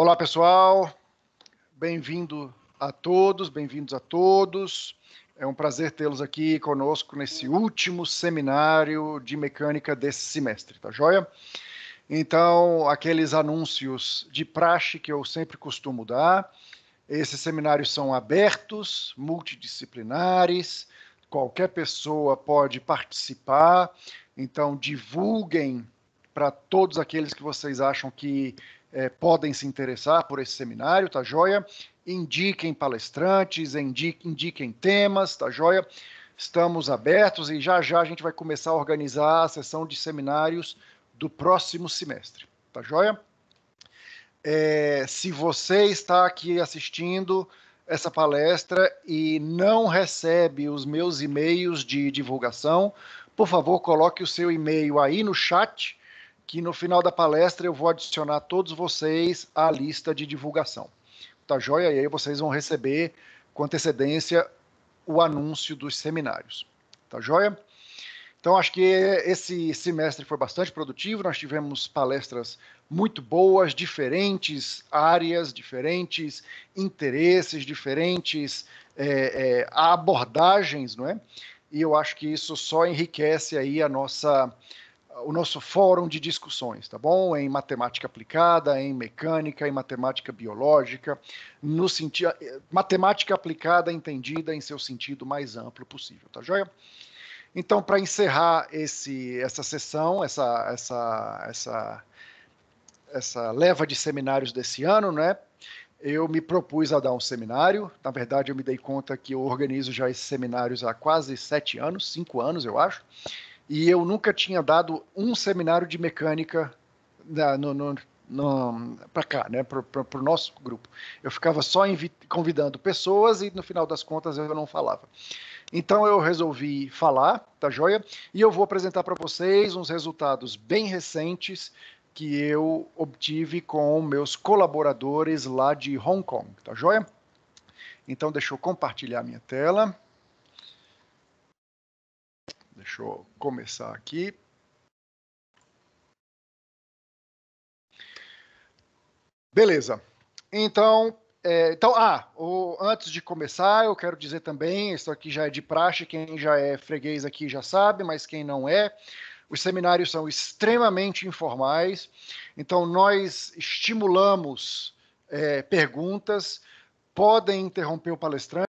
Olá, pessoal. Bem-vindo a todos, bem-vindos a todos. É um prazer tê-los aqui conosco nesse último seminário de mecânica desse semestre, tá joia? Então, aqueles anúncios de praxe que eu sempre costumo dar. Esses seminários são abertos, multidisciplinares, qualquer pessoa pode participar. Então, divulguem para todos aqueles que vocês acham que é, podem se interessar por esse seminário, tá joia? Indiquem palestrantes, indiquem, indiquem temas, tá joia? Estamos abertos e já já a gente vai começar a organizar a sessão de seminários do próximo semestre, tá joia? É, se você está aqui assistindo essa palestra e não recebe os meus e-mails de divulgação, por favor, coloque o seu e-mail aí no chat que no final da palestra eu vou adicionar todos vocês à lista de divulgação. Tá joia? E aí vocês vão receber com antecedência o anúncio dos seminários. Tá joia? Então, acho que esse semestre foi bastante produtivo. Nós tivemos palestras muito boas, diferentes áreas, diferentes interesses, diferentes é, é, abordagens, não é? E eu acho que isso só enriquece aí a nossa, o nosso fórum de discussões, tá bom? Em matemática aplicada, em mecânica, em matemática biológica, no sentido eh, matemática aplicada entendida em seu sentido mais amplo possível, tá joia? Então, para encerrar esse, essa sessão, essa, essa, essa, essa leva de seminários desse ano, né? Eu me propus a dar um seminário. Na verdade, eu me dei conta que eu organizo já esses seminários há quase sete anos, cinco anos, eu acho e eu nunca tinha dado um seminário de mecânica para cá, né, para o nosso grupo. Eu ficava só convidando pessoas e no final das contas eu não falava. Então eu resolvi falar, tá joia? E eu vou apresentar para vocês uns resultados bem recentes que eu obtive com meus colaboradores lá de Hong Kong, tá joia? Então deixa eu compartilhar minha tela. Deixa eu começar aqui. Beleza. Então, é, então ah, o, antes de começar, eu quero dizer também, isso aqui já é de praxe, quem já é freguês aqui já sabe, mas quem não é, os seminários são extremamente informais, então nós estimulamos é, perguntas, podem interromper o palestrante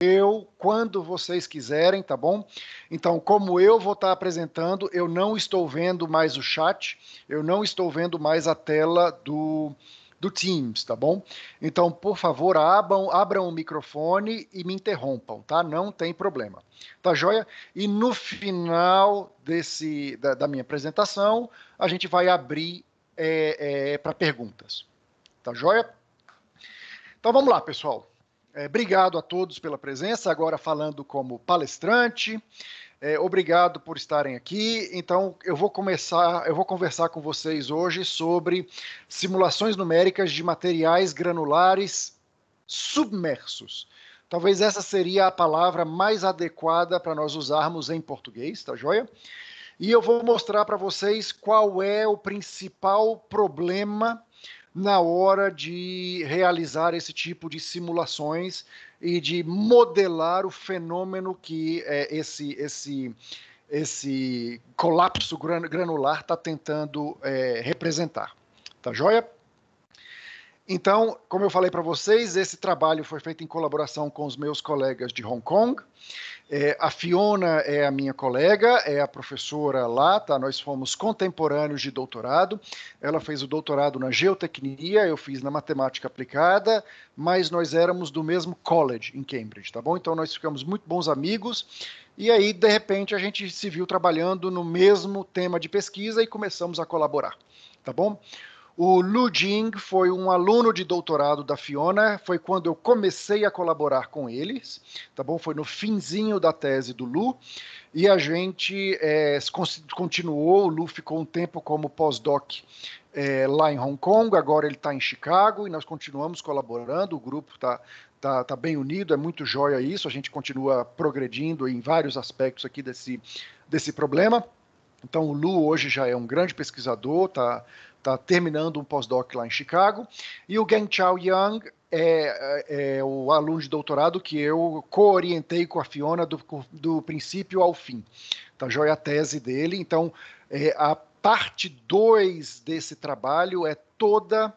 eu quando vocês quiserem, tá bom? Então, como eu vou estar apresentando, eu não estou vendo mais o chat, eu não estou vendo mais a tela do do Teams, tá bom? Então, por favor, abram, abram o microfone e me interrompam, tá? Não tem problema. Tá joia? E no final desse, da, da minha apresentação, a gente vai abrir é, é, para perguntas. Tá joia? Então vamos lá, pessoal. É, obrigado a todos pela presença, agora falando como palestrante. É, obrigado por estarem aqui. Então, eu vou começar, eu vou conversar com vocês hoje sobre simulações numéricas de materiais granulares submersos. Talvez essa seria a palavra mais adequada para nós usarmos em português, tá joia? E eu vou mostrar para vocês qual é o principal problema na hora de realizar esse tipo de simulações e de modelar o fenômeno que é, esse, esse, esse colapso granular está tentando é, representar. Tá joia? Então, como eu falei para vocês, esse trabalho foi feito em colaboração com os meus colegas de Hong Kong é, a Fiona é a minha colega, é a professora lá, tá? Nós fomos contemporâneos de doutorado. Ela fez o doutorado na geotecnia, eu fiz na matemática aplicada, mas nós éramos do mesmo college em Cambridge, tá bom? Então nós ficamos muito bons amigos. E aí, de repente, a gente se viu trabalhando no mesmo tema de pesquisa e começamos a colaborar, tá bom? O Lu Jing foi um aluno de doutorado da Fiona, foi quando eu comecei a colaborar com eles, tá bom? Foi no finzinho da tese do Lu, e a gente é, continuou, o Lu ficou um tempo como pós-doc é, lá em Hong Kong, agora ele está em Chicago, e nós continuamos colaborando, o grupo está tá, tá, bem unido, é muito jóia isso, a gente continua progredindo em vários aspectos aqui desse, desse problema. Então, o Lu hoje já é um grande pesquisador, está está terminando um pós-doc lá em Chicago. E o Geng Chao Yang é, é, é, o aluno de doutorado que eu co-orientei com a Fiona do, do princípio ao fim. Tá joia a tese dele. Então, é, a parte 2 desse trabalho é toda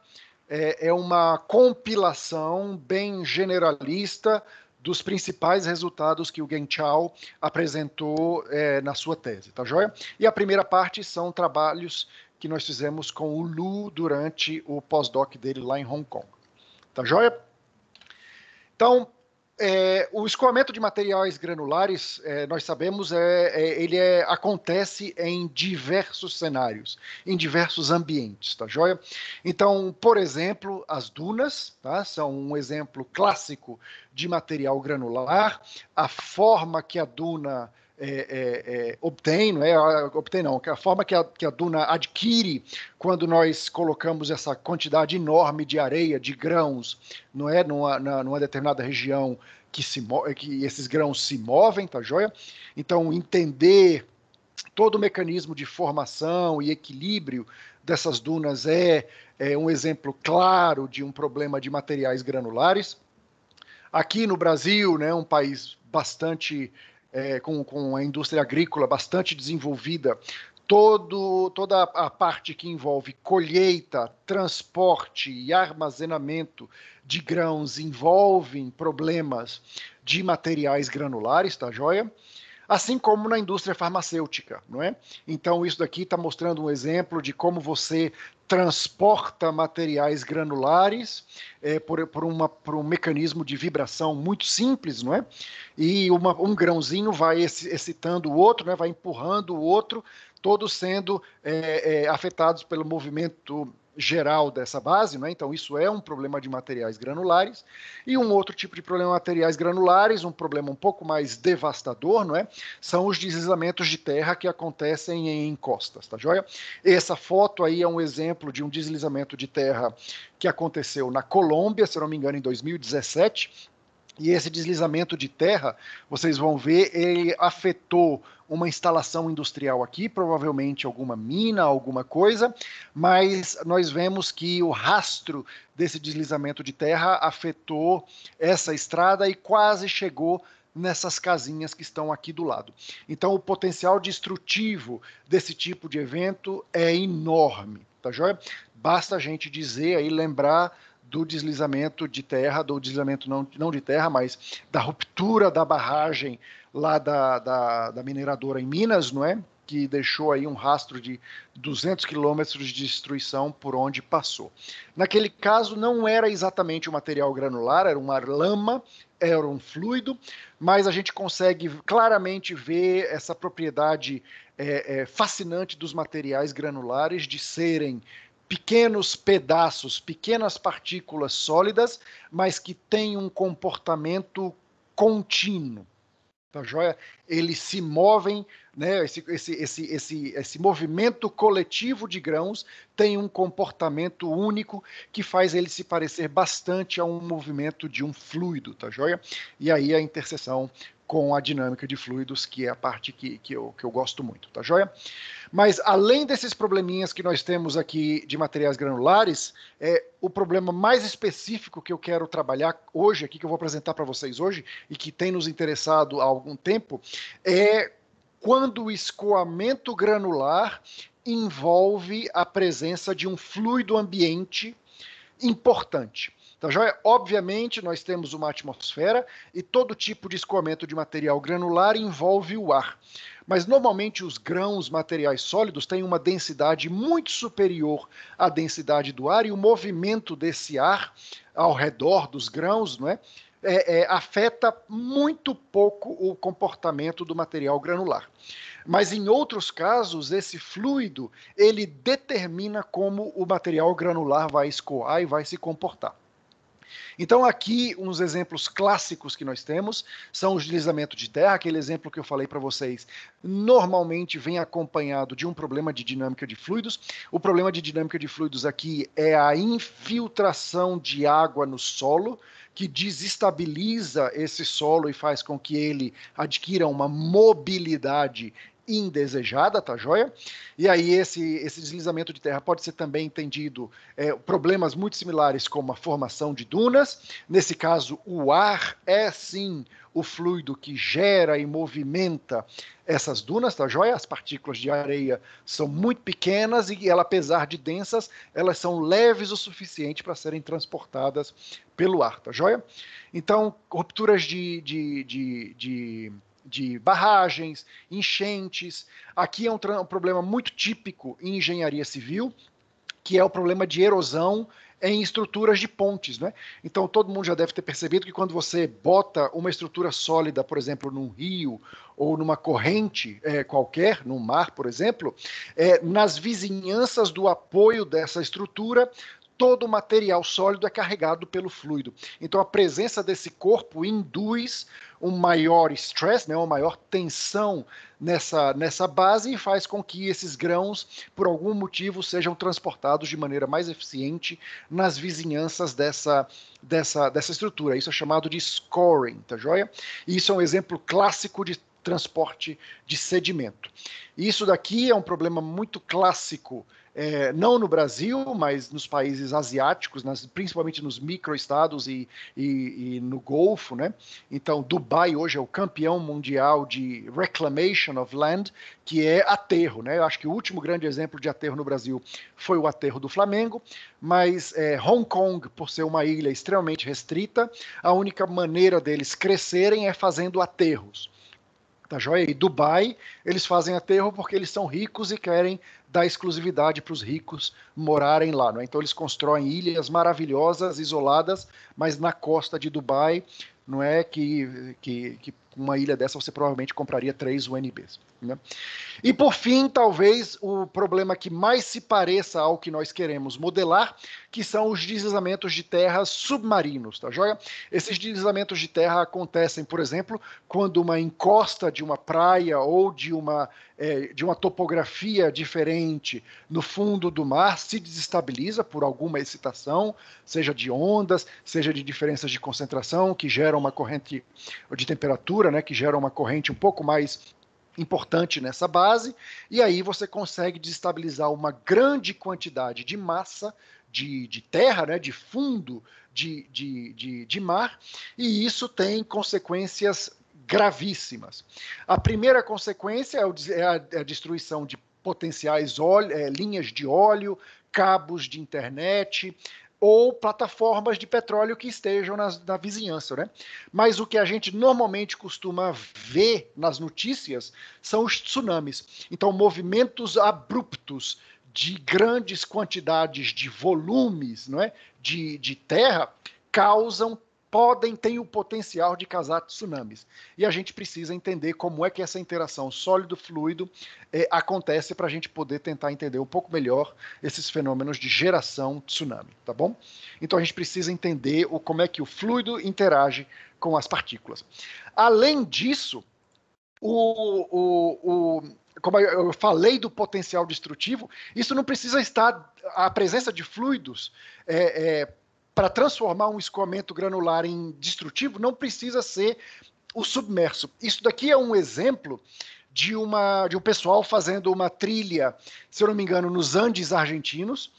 é, é uma compilação bem generalista dos principais resultados que o Geng Chao apresentou é, na sua tese, tá joia? E a primeira parte são trabalhos que nós fizemos com o Lu durante o pós-doc dele lá em Hong Kong. Tá joia? Então, é, o escoamento de materiais granulares, é, nós sabemos, é, é ele é, acontece em diversos cenários, em diversos ambientes, tá joia? Então, por exemplo, as dunas tá? são um exemplo clássico de material granular. A forma que a duna é, é, é, obtém, não é, obtém não, a forma que a, que a duna adquire quando nós colocamos essa quantidade enorme de areia, de grãos, não é, numa, numa determinada região que, se, que esses grãos se movem, tá joia? Então, entender todo o mecanismo de formação e equilíbrio dessas dunas é, é, um exemplo claro de um problema de materiais granulares. Aqui no Brasil, né, um país bastante é, com, com a indústria agrícola bastante desenvolvida, todo, toda a parte que envolve colheita, transporte e armazenamento de grãos envolvem problemas de materiais granulares, tá joia? Assim como na indústria farmacêutica, não é? Então, isso daqui está mostrando um exemplo de como você transporta materiais granulares é, por, por, uma, por um mecanismo de vibração muito simples, não é? E uma, um grãozinho vai excitando o outro, né? vai empurrando o outro, todos sendo é, é, afetados pelo movimento geral dessa base, né? então isso é um problema de materiais granulares, e um outro tipo de problema de materiais granulares, um problema um pouco mais devastador, não é? são os deslizamentos de terra que acontecem em encostas, tá joia? Essa foto aí é um exemplo de um deslizamento de terra que aconteceu na Colômbia, se não me engano, em 2017, e esse deslizamento de terra, vocês vão ver, ele afetou uma instalação industrial aqui, provavelmente alguma mina, alguma coisa, mas nós vemos que o rastro desse deslizamento de terra afetou essa estrada e quase chegou nessas casinhas que estão aqui do lado. Então, o potencial destrutivo desse tipo de evento é enorme, tá joia? Basta a gente dizer aí, lembrar do deslizamento de terra, do deslizamento não, não de terra, mas da ruptura da barragem lá da, da, da mineradora em Minas, não é? que deixou aí um rastro de 200 quilômetros de destruição por onde passou. Naquele caso, não era exatamente um material granular, era uma lama, era um fluido, mas a gente consegue claramente ver essa propriedade é, é, fascinante dos materiais granulares de serem pequenos pedaços, pequenas partículas sólidas, mas que têm um comportamento contínuo. Tá joia? Eles se movem, né? Esse, esse, esse, esse, esse movimento coletivo de grãos tem um comportamento único que faz ele se parecer bastante a um movimento de um fluido, tá joia? E aí a interseção com a dinâmica de fluidos, que é a parte que, que, eu, que eu gosto muito, tá joia? Mas além desses probleminhas que nós temos aqui de materiais granulares, é o problema mais específico que eu quero trabalhar hoje, aqui que eu vou apresentar para vocês hoje, e que tem nos interessado há algum tempo, é quando o escoamento granular envolve a presença de um fluido ambiente importante. Tá joia? Obviamente, nós temos uma atmosfera e todo tipo de escoamento de material granular envolve o ar. Mas normalmente os grãos, materiais sólidos, têm uma densidade muito superior à densidade do ar e o movimento desse ar ao redor dos grãos, não é? É, é, afeta muito pouco o comportamento do material granular. Mas em outros casos, esse fluido ele determina como o material granular vai escoar e vai se comportar. Então, aqui, uns exemplos clássicos que nós temos são o deslizamento de terra, aquele exemplo que eu falei para vocês, normalmente vem acompanhado de um problema de dinâmica de fluidos. O problema de dinâmica de fluidos aqui é a infiltração de água no solo, que desestabiliza esse solo e faz com que ele adquira uma mobilidade indesejada, tá joia? E aí esse, esse deslizamento de terra pode ser também entendido é, problemas muito similares como a formação de dunas. Nesse caso, o ar é sim o fluido que gera e movimenta essas dunas, tá joia? As partículas de areia são muito pequenas e, ela, apesar de densas, elas são leves o suficiente para serem transportadas pelo ar, tá joia? Então, rupturas de, de, de, de de barragens, enchentes. Aqui é um, um problema muito típico em engenharia civil, que é o problema de erosão em estruturas de pontes, né? Então todo mundo já deve ter percebido que quando você bota uma estrutura sólida, por exemplo, num rio ou numa corrente é, qualquer, no mar, por exemplo, é, nas vizinhanças do apoio dessa estrutura todo o material sólido é carregado pelo fluido. Então a presença desse corpo induz um maior stress, né, uma maior tensão nessa, nessa base e faz com que esses grãos, por algum motivo, sejam transportados de maneira mais eficiente nas vizinhanças dessa, dessa, dessa estrutura. Isso é chamado de scoring, tá joia? E isso é um exemplo clássico de transporte de sedimento. Isso daqui é um problema muito clássico é, não no Brasil, mas nos países asiáticos, nas, principalmente nos microestados e, e, e, no Golfo, né? Então, Dubai hoje é o campeão mundial de reclamation of land, que é aterro, né? Eu acho que o último grande exemplo de aterro no Brasil foi o aterro do Flamengo, mas é, Hong Kong, por ser uma ilha extremamente restrita, a única maneira deles crescerem é fazendo aterros tá joia? E Dubai, eles fazem aterro porque eles são ricos e querem dá exclusividade para os ricos morarem lá. Não é? Então eles constroem ilhas maravilhosas, isoladas, mas na costa de Dubai, não é que, que, que uma ilha dessa você provavelmente compraria três UNBs. Né? E por fim, talvez o problema que mais se pareça ao que nós queremos modelar, que são os deslizamentos de terra submarinos, tá joia? Esses deslizamentos de terra acontecem, por exemplo, quando uma encosta de uma praia ou de uma, é, de uma topografia diferente no fundo do mar se desestabiliza por alguma excitação, seja de ondas, seja de diferenças de concentração, que geram uma corrente de temperatura, né, que gera uma corrente um pouco mais importante nessa base, e aí você consegue desestabilizar uma grande quantidade de massa de, de, terra, né, de fundo de, de, de, de mar, e isso tem consequências gravíssimas. A primeira consequência é, é, é a destruição de potenciais óleo, é, linhas de óleo, cabos de internet, ou plataformas de petróleo que estejam nas, na vizinhança, né? Mas o que a gente normalmente costuma ver nas notícias são os tsunamis. Então, movimentos abruptos de grandes quantidades de volumes, não é? de, de terra causam podem, têm o potencial de causar tsunamis. E a gente precisa entender como é que essa interação sólido-fluido eh, é, acontece para a gente poder tentar entender um pouco melhor esses fenômenos de geração tsunami, tá bom? Então a gente precisa entender o, como é que o fluido interage com as partículas. Além disso, o, o, o como eu falei do potencial destrutivo, isso não precisa estar. A presença de fluidos é, é, para transformar um escoamento granular em destrutivo, não precisa ser o submerso. Isso daqui é um exemplo de, uma, de um pessoal fazendo uma trilha, se eu não me engano, nos Andes argentinos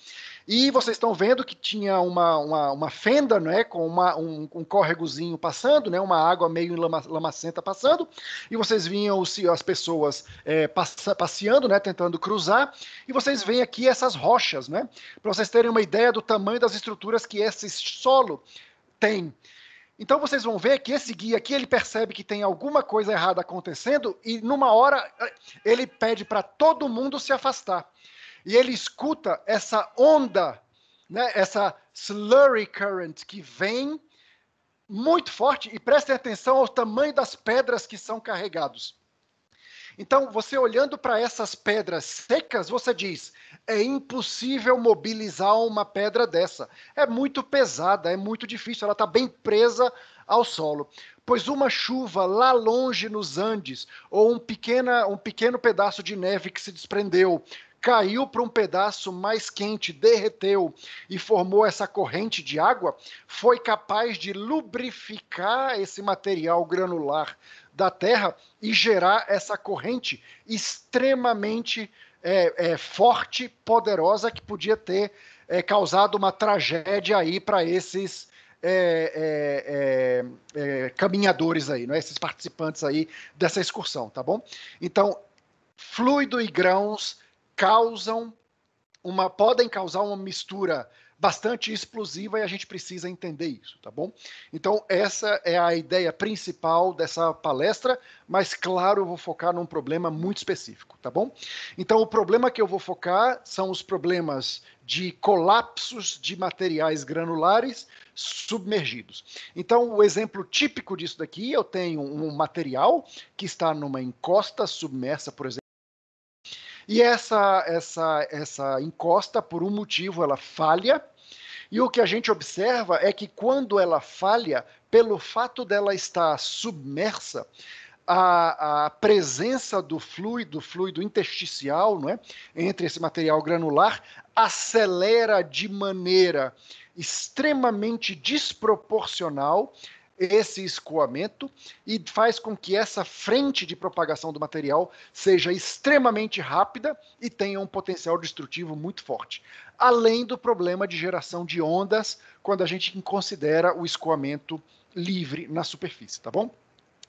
e vocês estão vendo que tinha uma, uma, uma fenda, né, com uma, um, um córregozinho passando, né, uma água meio lama, lamacenta passando, e vocês vinham as pessoas é, passeando, né, tentando cruzar, e vocês veem aqui essas rochas, né, para vocês terem uma ideia do tamanho das estruturas que esse solo tem. Então vocês vão ver que esse guia aqui ele percebe que tem alguma coisa errada acontecendo e numa hora ele pede para todo mundo se afastar e ele escuta essa onda, né, essa slurry current que vem muito forte, e prestem atenção ao tamanho das pedras que são carregados. Então, você olhando para essas pedras secas, você diz: é impossível mobilizar uma pedra dessa. É muito pesada, é muito difícil, ela está bem presa ao solo. Pois uma chuva lá longe nos Andes, ou um, pequena, um pequeno pedaço de neve que se desprendeu caiu para um pedaço mais quente, derreteu e formou essa corrente de água, foi capaz de lubrificar esse material granular da Terra e gerar essa corrente extremamente é, é, forte, poderosa, que podia ter é, causado uma tragédia aí para esses é, é, é, é caminhadores aí, não né? esses participantes aí dessa excursão, tá bom? Então, fluido e grãos causam uma podem causar uma mistura bastante explosiva e a gente precisa entender isso, tá bom? Então, essa é a ideia principal dessa palestra, mas claro, eu vou focar num problema muito específico, tá bom? Então, o problema que eu vou focar são os problemas de colapsos de materiais granulares submergidos. Então, o exemplo típico disso daqui, eu tenho um material que está numa encosta submersa, por exemplo, e essa, essa, essa encosta, por um motivo, ela falha. E o que a gente observa é que quando ela falha, pelo fato dela estar submersa, a, a, presença do fluido, fluido intersticial, não é? entre esse material granular, acelera de maneira extremamente desproporcional esse escoamento e faz com que essa frente de propagação do material seja extremamente rápida e tenha um potencial destrutivo muito forte. Além do problema de geração de ondas quando a gente considera o escoamento livre na superfície, tá bom?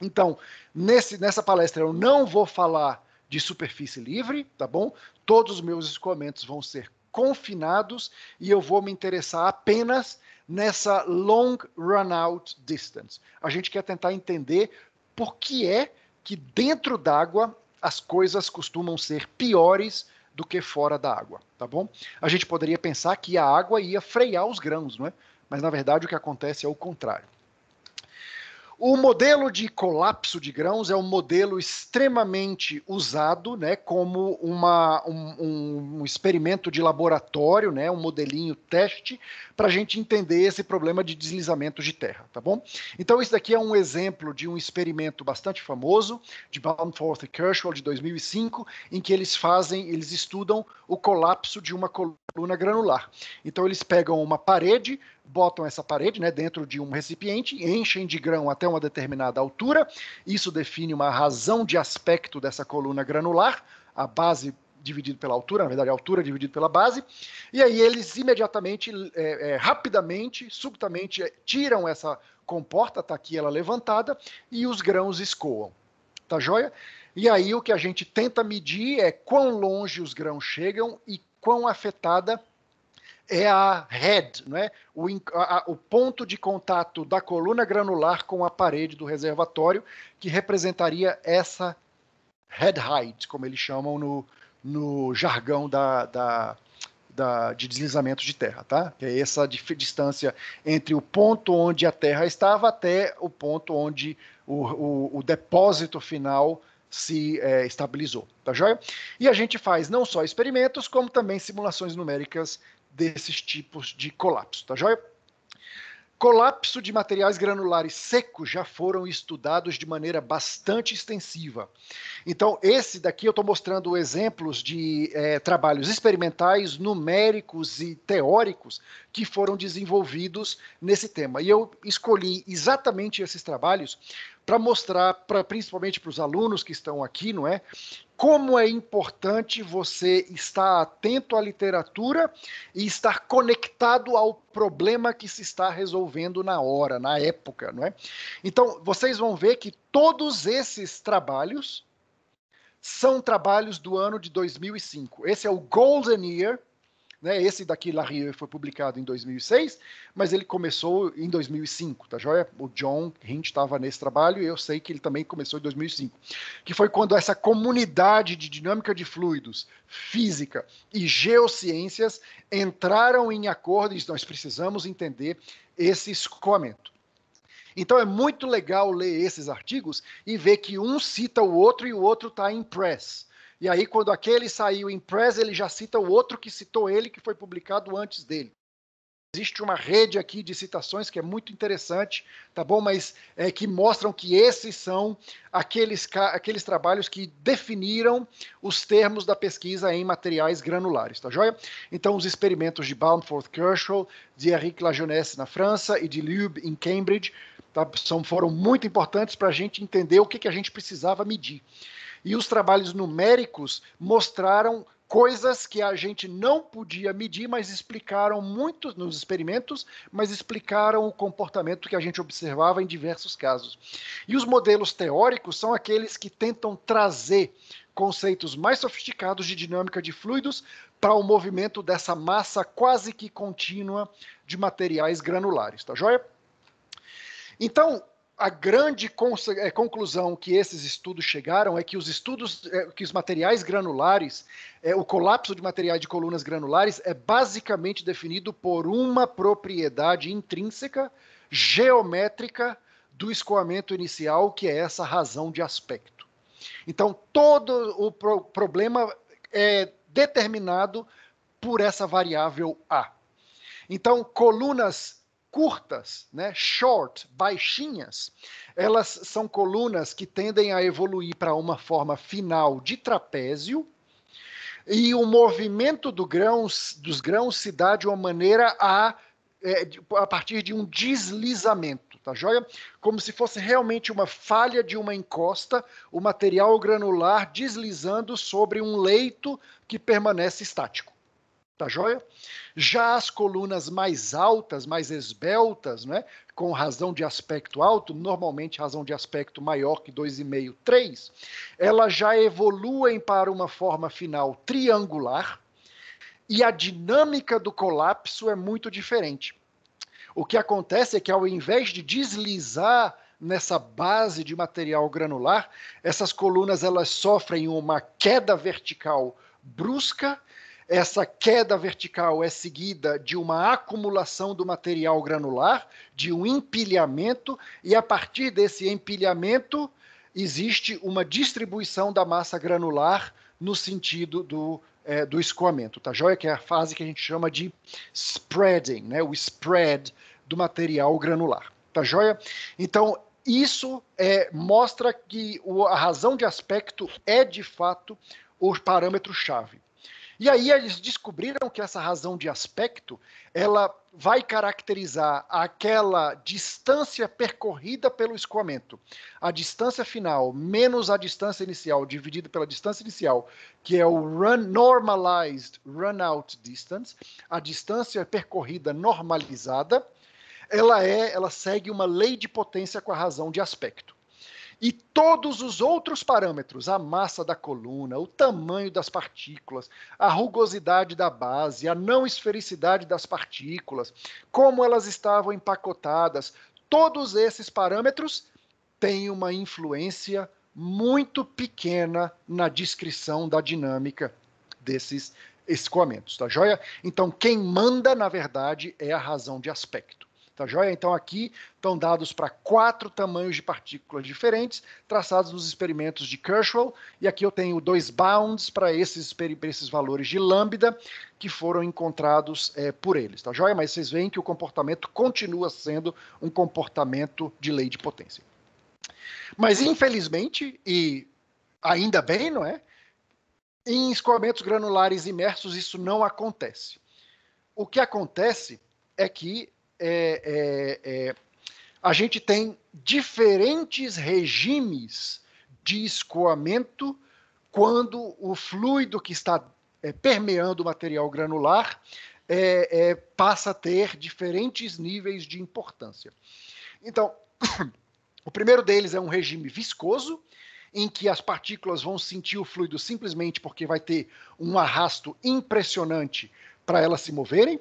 Então, nesse, nessa palestra eu não vou falar de superfície livre, tá bom? Todos os meus escoamentos vão ser confinados e eu vou me interessar apenas nessa long run out distance. A gente quer tentar entender por que é que dentro d'água as coisas costumam ser piores do que fora da água, tá bom? A gente poderia pensar que a água ia frear os grãos, não é? Mas na verdade o que acontece é o contrário. O modelo de colapso de grãos é um modelo extremamente usado, né, como uma, um, um experimento de laboratório, né, um modelinho teste para a gente entender esse problema de deslizamento de terra, tá bom? Então isso daqui é um exemplo de um experimento bastante famoso de Baumforth e Kirchhoff de 2005, em que eles fazem, eles estudam o colapso de uma coluna granular. Então eles pegam uma parede, botam essa parede né, dentro de um recipiente, enchem de grão até uma determinada altura. Isso define uma razão de aspecto dessa coluna granular, a base dividido pela altura, na verdade, a altura dividido pela base, e aí eles imediatamente, é, é, rapidamente, subitamente, é, tiram essa comporta, está aqui ela levantada, e os grãos escoam. Tá joia? E aí o que a gente tenta medir é quão longe os grãos chegam e quão afetada é a head, né? o, a, o ponto de contato da coluna granular com a parede do reservatório, que representaria essa head height, como eles chamam no, no jargão da, da, da, de deslizamento de terra, tá? Que é essa distância entre o ponto onde a terra estava até o ponto onde o, o, o depósito final se é, estabilizou, tá joia? E a gente faz não só experimentos, como também simulações numéricas desses tipos de colapso, tá joia? Colapso de materiais granulares secos já foram estudados de maneira bastante extensiva. Então, esse daqui eu estou mostrando exemplos de é, trabalhos experimentais, numéricos e teóricos que foram desenvolvidos nesse tema. E eu escolhi exatamente esses trabalhos para mostrar, pra, principalmente para os alunos que estão aqui, não é, como é importante você estar atento à literatura e estar conectado ao problema que se está resolvendo na hora, na época, não é? Então, vocês vão ver que todos esses trabalhos são trabalhos do ano de 2005. Esse é o Golden Year né? Esse daqui, La rio foi publicado em 2006, mas ele começou em 2005, tá joia? O John Hint estava nesse trabalho e eu sei que ele também começou em 2005, que foi quando essa comunidade de dinâmica de fluidos, física e geociências entraram em acordo e disse, nós precisamos entender esse escoamento. Então é muito legal ler esses artigos e ver que um cita o outro e o outro está em press. E aí, quando aquele saiu em press, ele já cita o outro que citou ele, que foi publicado antes dele. Existe uma rede aqui de citações que é muito interessante, tá bom? Mas é, que mostram que esses são aqueles, aqueles trabalhos que definiram os termos da pesquisa em materiais granulares, tá joia? Então, os experimentos de Baumforth Kershaw, de Henrique Lajeunesse na França e de Lube em Cambridge tá, são, foram muito importantes para a gente entender o que, que a gente precisava medir. E os trabalhos numéricos mostraram coisas que a gente não podia medir, mas explicaram muito nos experimentos, mas explicaram o comportamento que a gente observava em diversos casos. E os modelos teóricos são aqueles que tentam trazer conceitos mais sofisticados de dinâmica de fluidos para o movimento dessa massa quase que contínua de materiais granulares, tá joia? Então, a grande eh, conclusão que esses estudos chegaram é que os estudos, eh, que os materiais granulares, eh, o colapso de materiais de colunas granulares é basicamente definido por uma propriedade intrínseca geométrica do escoamento inicial, que é essa razão de aspecto. Então, todo o pro problema é determinado por essa variável A. Então, colunas curtas, né, short, baixinhas, elas são colunas que tendem a evoluir para uma forma final de trapézio, e o movimento do grão, dos grãos se dá de uma maneira a, é, a partir de um deslizamento, tá joia? Como se fosse realmente uma falha de uma encosta, o material granular deslizando sobre um leito que permanece estático. Tá joia? Já as colunas mais altas, mais esbeltas, né, com razão de aspecto alto, normalmente razão de aspecto maior que 2,5, 3, elas já evoluem para uma forma final triangular e a dinâmica do colapso é muito diferente. O que acontece é que ao invés de deslizar nessa base de material granular, essas colunas elas sofrem uma queda vertical brusca essa queda vertical é seguida de uma acumulação do material granular, de um empilhamento, e a partir desse empilhamento existe uma distribuição da massa granular no sentido do, é, do escoamento, tá joia? Que é a fase que a gente chama de spreading, né? o spread do material granular, tá joia? Então, isso é, mostra que o, a razão de aspecto é de fato o parâmetro-chave. E aí eles descobriram que essa razão de aspecto, ela vai caracterizar aquela distância percorrida pelo escoamento. A distância final menos a distância inicial dividido pela distância inicial, que é o run normalized run out distance, a distância percorrida normalizada, ela é, ela segue uma lei de potência com a razão de aspecto e todos os outros parâmetros, a massa da coluna, o tamanho das partículas, a rugosidade da base, a não esfericidade das partículas, como elas estavam empacotadas, todos esses parâmetros têm uma influência muito pequena na descrição da dinâmica desses escoamentos, tá joia? Então, quem manda, na verdade, é a razão de aspecto. Tá joia? Então aqui estão dados para quatro tamanhos de partículas diferentes, traçados nos experimentos de Kirchhoff, e aqui eu tenho dois bounds para esses, esses valores de lambda que foram encontrados é, por eles, tá joia? Mas vocês veem que o comportamento continua sendo um comportamento de lei de potência. Mas infelizmente, e ainda bem, não é? Em escoamentos granulares imersos isso não acontece. O que acontece é que é, é, é, a gente tem diferentes regimes de escoamento quando o fluido que está é, permeando o material granular é, é, passa a ter diferentes níveis de importância. Então, o primeiro deles é um regime viscoso, em que as partículas vão sentir o fluido simplesmente porque vai ter um arrasto impressionante para elas se moverem.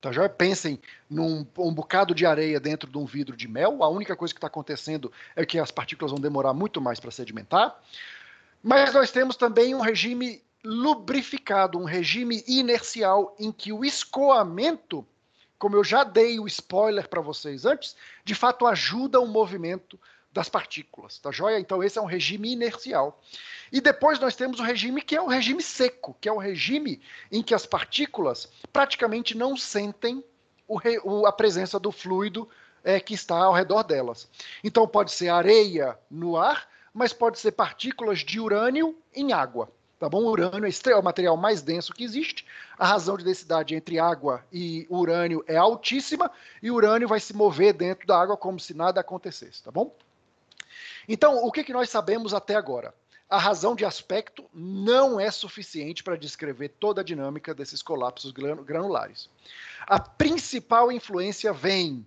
Tá já Pensem num um bocado de areia dentro de um vidro de mel. A única coisa que está acontecendo é que as partículas vão demorar muito mais para sedimentar. Mas nós temos também um regime lubrificado, um regime inercial em que o escoamento, como eu já dei o spoiler para vocês antes, de fato ajuda o movimento das partículas, tá joia? Então esse é um regime inercial. E depois nós temos o regime que é o regime seco, que é o regime em que as partículas praticamente não sentem o, o, a presença do fluido é, que está ao redor delas. Então pode ser areia no ar, mas pode ser partículas de urânio em água. Tá bom? O urânio é, é o material mais denso que existe. A razão de densidade entre água e urânio é altíssima e o urânio vai se mover dentro da água como se nada acontecesse, tá bom? Então, o que, que nós sabemos até agora? A razão de aspecto não é suficiente para descrever toda a dinâmica desses colapsos granulares. A principal influência vem.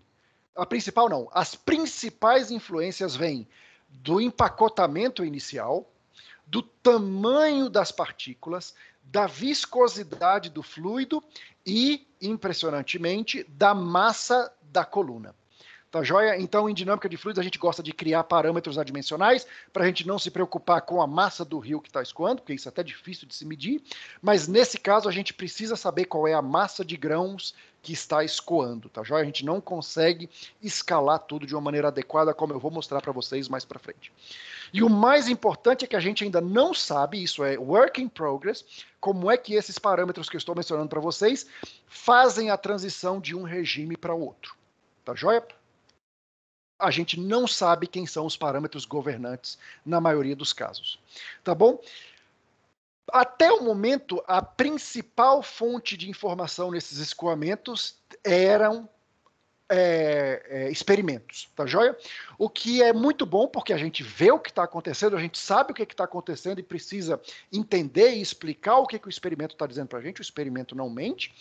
A principal não. As principais influências vêm do empacotamento inicial, do tamanho das partículas, da viscosidade do fluido e, impressionantemente, da massa da coluna. Tá joia? Então, em dinâmica de fluidos, a gente gosta de criar parâmetros adimensionais para a gente não se preocupar com a massa do rio que está escoando, porque isso é até difícil de se medir. Mas nesse caso, a gente precisa saber qual é a massa de grãos que está escoando, tá joia? A gente não consegue escalar tudo de uma maneira adequada, como eu vou mostrar para vocês mais para frente. E o mais importante é que a gente ainda não sabe, isso é work in progress, como é que esses parâmetros que eu estou mencionando para vocês fazem a transição de um regime para outro. Tá joia? a gente não sabe quem são os parâmetros governantes na maioria dos casos. Tá bom? Até o momento, a principal fonte de informação nesses escoamentos eram é, é, experimentos, tá joia? O que é muito bom, porque a gente vê o que está acontecendo, a gente sabe o que é está acontecendo e precisa entender e explicar o que, é que o experimento está dizendo para a gente. O experimento não mente,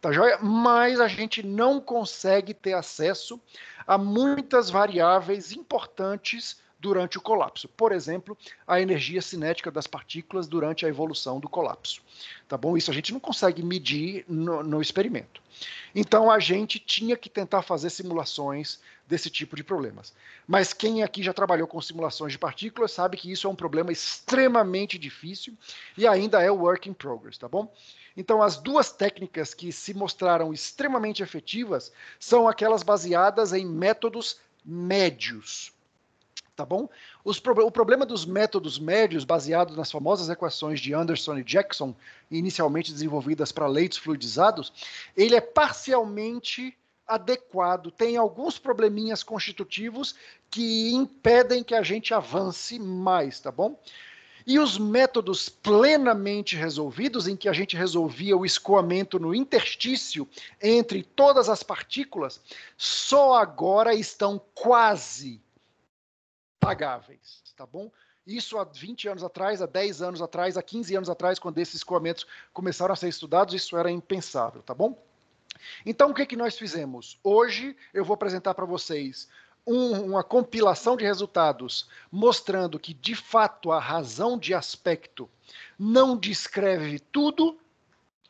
tá joia? Mas a gente não consegue ter acesso a muitas variáveis importantes durante o colapso. Por exemplo, a energia cinética das partículas durante a evolução do colapso. Tá bom? Isso a gente não consegue medir no, no experimento. Então a gente tinha que tentar fazer simulações desse tipo de problemas. Mas quem aqui já trabalhou com simulações de partículas sabe que isso é um problema extremamente difícil e ainda é work in progress, tá bom? Então, as duas técnicas que se mostraram extremamente efetivas são aquelas baseadas em métodos médios, tá bom? Pro... o problema dos métodos médios, baseados nas famosas equações de Anderson e Jackson, inicialmente desenvolvidas para leitos fluidizados, ele é parcialmente adequado, tem alguns probleminhas constitutivos que impedem que a gente avance mais, tá bom? E os métodos plenamente resolvidos, em que a gente resolvia o escoamento no interstício entre todas as partículas, só agora estão quase pagáveis, tá bom? Isso há 20 anos atrás, há 10 anos atrás, há 15 anos atrás, quando esses escoamentos começaram a ser estudados, isso era impensável, tá bom? Então, o que, é que nós fizemos? Hoje eu vou apresentar para vocês uma compilação de resultados mostrando que, de fato, a razão de aspecto não descreve tudo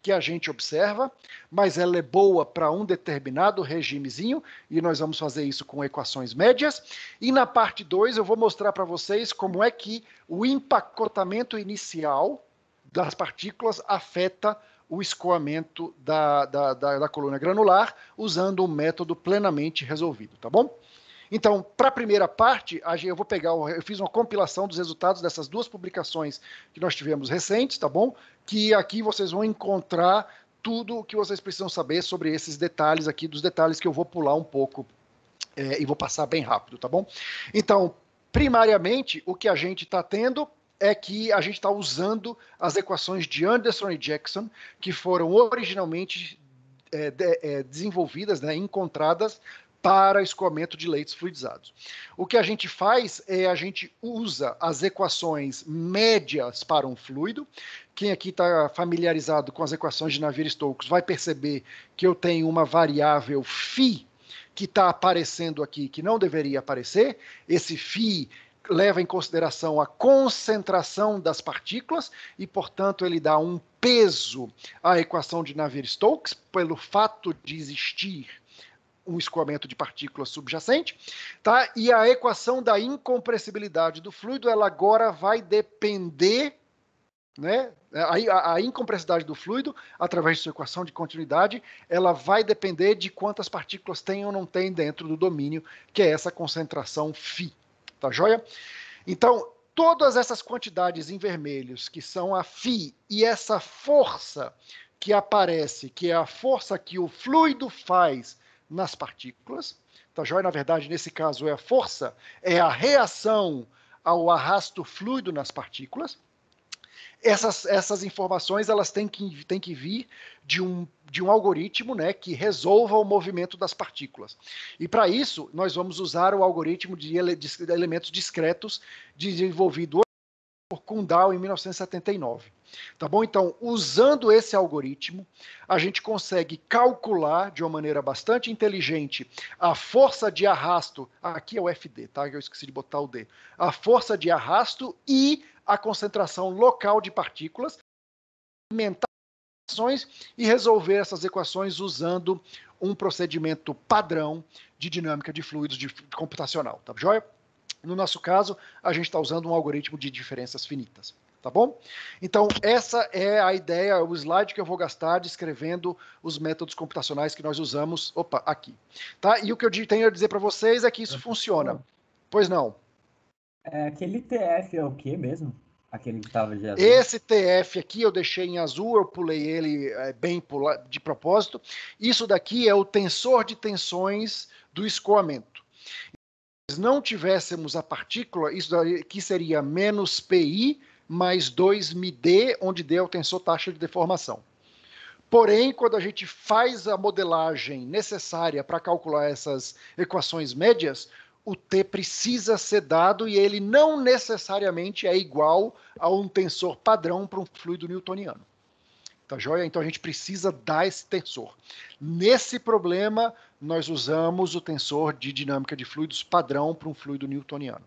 que a gente observa, mas ela é boa para um determinado regimezinho, e nós vamos fazer isso com equações médias. E na parte 2 eu vou mostrar para vocês como é que o empacotamento inicial das partículas afeta o escoamento da, da, da, da coluna granular usando um método plenamente resolvido, tá bom? Então, para a primeira parte, eu vou pegar, eu fiz uma compilação dos resultados dessas duas publicações que nós tivemos recentes, tá bom? Que aqui vocês vão encontrar tudo o que vocês precisam saber sobre esses detalhes aqui, dos detalhes que eu vou pular um pouco é, e vou passar bem rápido, tá bom? Então, primariamente, o que a gente está tendo é que a gente está usando as equações de Anderson e Jackson, que foram originalmente é, de, é, desenvolvidas, né, encontradas para escoamento de leitos fluidizados. O que a gente faz é a gente usa as equações médias para um fluido. Quem aqui está familiarizado com as equações de Navier-Stokes vai perceber que eu tenho uma variável φ que está aparecendo aqui que não deveria aparecer. Esse φ leva em consideração a concentração das partículas e, portanto, ele dá um peso à equação de Navier-Stokes pelo fato de existir um escoamento de partículas subjacente, tá? E a equação da incompressibilidade do fluido, ela agora vai depender né? A, a, incompressibilidade do fluido, através de sua equação de continuidade, ela vai depender de quantas partículas tem ou não tem dentro do domínio, que é essa concentração φ. Tá joia? Então, todas essas quantidades em vermelhos, que são a Fi, e essa força que aparece, que é a força que o fluido faz nas partículas, tá joia? Na verdade, nesse caso, é a força, é a reação ao arrasto fluido nas partículas essas, essas informações elas têm que, têm que vir de um, de um algoritmo né, que resolva o movimento das partículas. E para isso, nós vamos usar o algoritmo de, ele, de elementos discretos desenvolvido por Kundal em 1979. Tá bom? Então, usando esse algoritmo, a gente consegue calcular de uma maneira bastante inteligente a força de arrasto. Aqui é o FD, tá? Eu esqueci de botar o D. A força de arrasto e a concentração local de partículas, equações e resolver essas equações usando um procedimento padrão de dinâmica de fluidos de computacional, tá joia? No nosso caso, a gente está usando um algoritmo de diferenças finitas, tá bom? Então, essa é a ideia, o slide que eu vou gastar descrevendo os métodos computacionais que nós usamos, opa, aqui, tá? E o que eu tenho a dizer para vocês é que isso uhum. funciona. Pois não. É, aquele TF é o que mesmo? Aquele que tava de azul. Esse TF aqui eu deixei em azul, eu pulei ele é, bem pula, de propósito. Isso daqui é o tensor de tensões do escoamento. Se não tivéssemos a partícula, isso aqui seria menos PI mais 2μD, onde D é o tensor taxa de deformação. Porém, quando a gente faz a modelagem necessária para calcular essas equações médias, o T precisa ser dado e ele não necessariamente é igual a um tensor padrão para um fluido newtoniano. Tá joia? Então a gente precisa dar esse tensor. Nesse problema, nós usamos o tensor de dinâmica de fluidos padrão para um fluido newtoniano.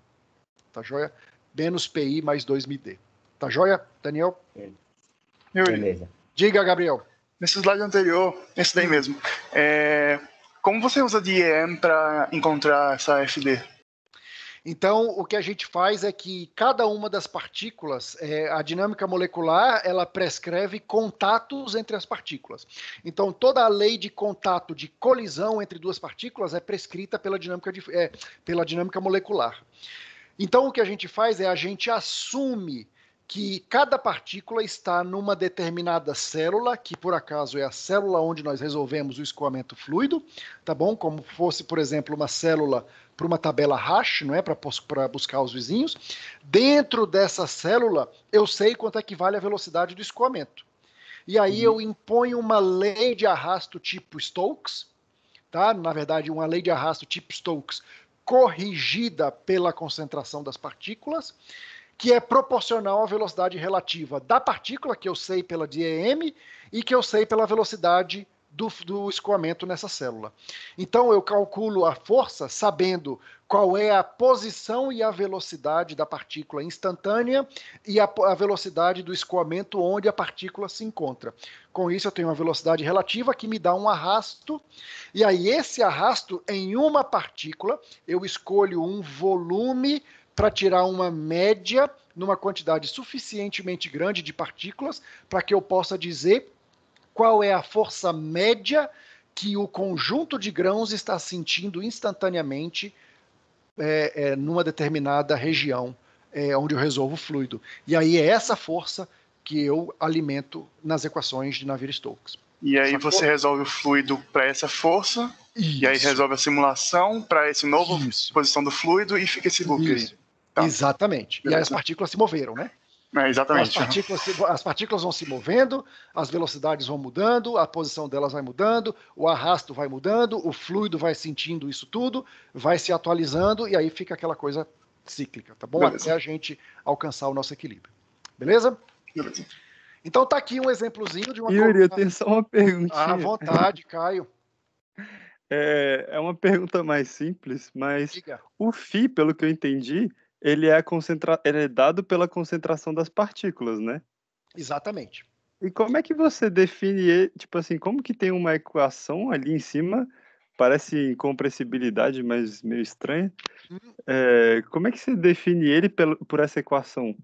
Tá joia? Menos PI mais 2 md Tá joia, Daniel? Beleza. Diga, Gabriel. Nesse slide anterior, esse daí mesmo. É, como você usa DEM para encontrar essa FD? Então, o que a gente faz é que cada uma das partículas, é, a dinâmica molecular, ela prescreve contatos entre as partículas. Então, toda a lei de contato, de colisão entre duas partículas, é prescrita pela dinâmica, de, é, pela dinâmica molecular. Então, o que a gente faz é a gente assume que cada partícula está numa determinada célula, que por acaso é a célula onde nós resolvemos o escoamento fluido, tá bom? Como fosse, por exemplo, uma célula para uma tabela hash, não é? Para buscar os vizinhos. Dentro dessa célula, eu sei quanto é que vale a velocidade do escoamento. E aí uhum. eu imponho uma lei de arrasto tipo Stokes, tá? Na verdade, uma lei de arrasto tipo Stokes corrigida pela concentração das partículas que é proporcional à velocidade relativa da partícula, que eu sei pela DEM, e que eu sei pela velocidade do, do, escoamento nessa célula. Então, eu calculo a força sabendo qual é a posição e a velocidade da partícula instantânea e a, a velocidade do escoamento onde a partícula se encontra. Com isso, eu tenho uma velocidade relativa que me dá um arrasto, e aí, esse arrasto em uma partícula, eu escolho um volume para tirar uma média numa quantidade suficientemente grande de partículas para que eu possa dizer qual é a força média que o conjunto de grãos está sentindo instantaneamente é, é, numa determinada região é, onde eu resolvo o fluido. E aí é essa força que eu alimento nas equações de Navier-Stokes. E aí Sacou? você resolve o fluido para essa força, Isso. e aí resolve a simulação para essa nova Isso. posição do fluido e fica esse loop Isso. aí. Tá. Exatamente. Beleza. E aí as partículas se moveram, né? É, exatamente. As partículas, as partículas, vão se movendo, as velocidades vão mudando, a posição delas vai mudando, o arrasto vai mudando, o fluido vai sentindo isso tudo, vai se atualizando e aí fica aquela coisa cíclica, tá bom? Beleza. Até a gente alcançar o nosso equilíbrio. Beleza? Beleza. Então tá aqui um exemplozinho de uma... Yuri, eu tenho só uma perguntinha. À vontade, Caio. É, é uma pergunta mais simples, mas Diga. o FI, pelo que eu entendi, ele é, concentra... ele é dado pela concentração das partículas, né? Exatamente. E como é que você define, tipo assim, como que tem uma equação ali em cima, parece incompressibilidade, mas meio estranha. Uhum. É, como é que você define ele por essa equação?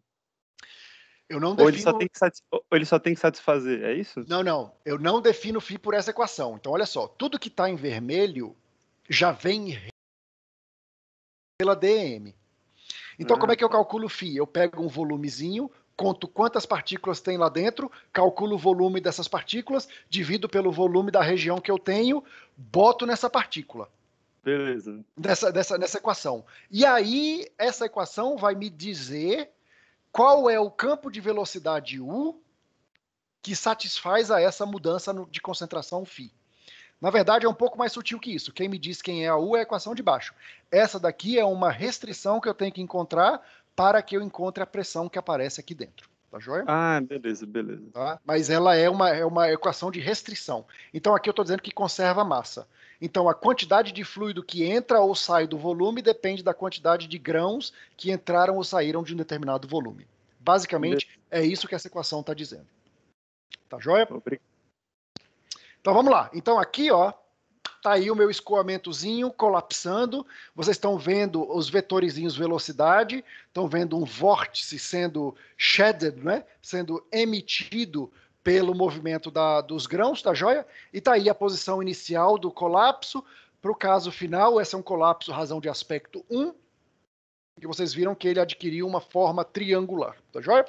Eu não defino... Ou ele, só tem que satisfazer, ele só tem que satisfazer, é isso? Não, não. Eu não defino φ por essa equação. Então, olha só, tudo que está em vermelho já vem pela DM. Então, ah. como uhum. é que eu calculo o φ? Eu pego um volumezinho, conto quantas partículas tem lá dentro, calculo o volume dessas partículas, divido pelo volume da região que eu tenho, boto nessa partícula. Beleza. Nessa, nessa, nessa equação. E aí, essa equação vai me dizer qual é o campo de velocidade U que satisfaz a essa mudança de concentração φ. Na verdade, é um pouco mais sutil que isso. Quem me diz quem é a U é a equação de baixo. Essa daqui é uma restrição que eu tenho que encontrar para que eu encontre a pressão que aparece aqui dentro. Tá joia? Ah, beleza, beleza. Tá? Mas ela é uma, é uma equação de restrição. Então aqui eu estou dizendo que conserva massa. Então a quantidade de fluido que entra ou sai do volume depende da quantidade de grãos que entraram ou saíram de um determinado volume. Basicamente, beleza. é isso que essa equação está dizendo. Tá joia? Obrigado. Então vamos lá. Então aqui, ó, tá aí o meu escoamentozinho colapsando. Vocês estão vendo os vetorizinhos velocidade, estão vendo um vórtice sendo shedded, né? Sendo emitido pelo movimento da, dos grãos da tá joia, e tá aí a posição inicial do colapso. Para o caso final, esse é um colapso razão de aspecto 1, que vocês viram que ele adquiriu uma forma triangular, tá joia?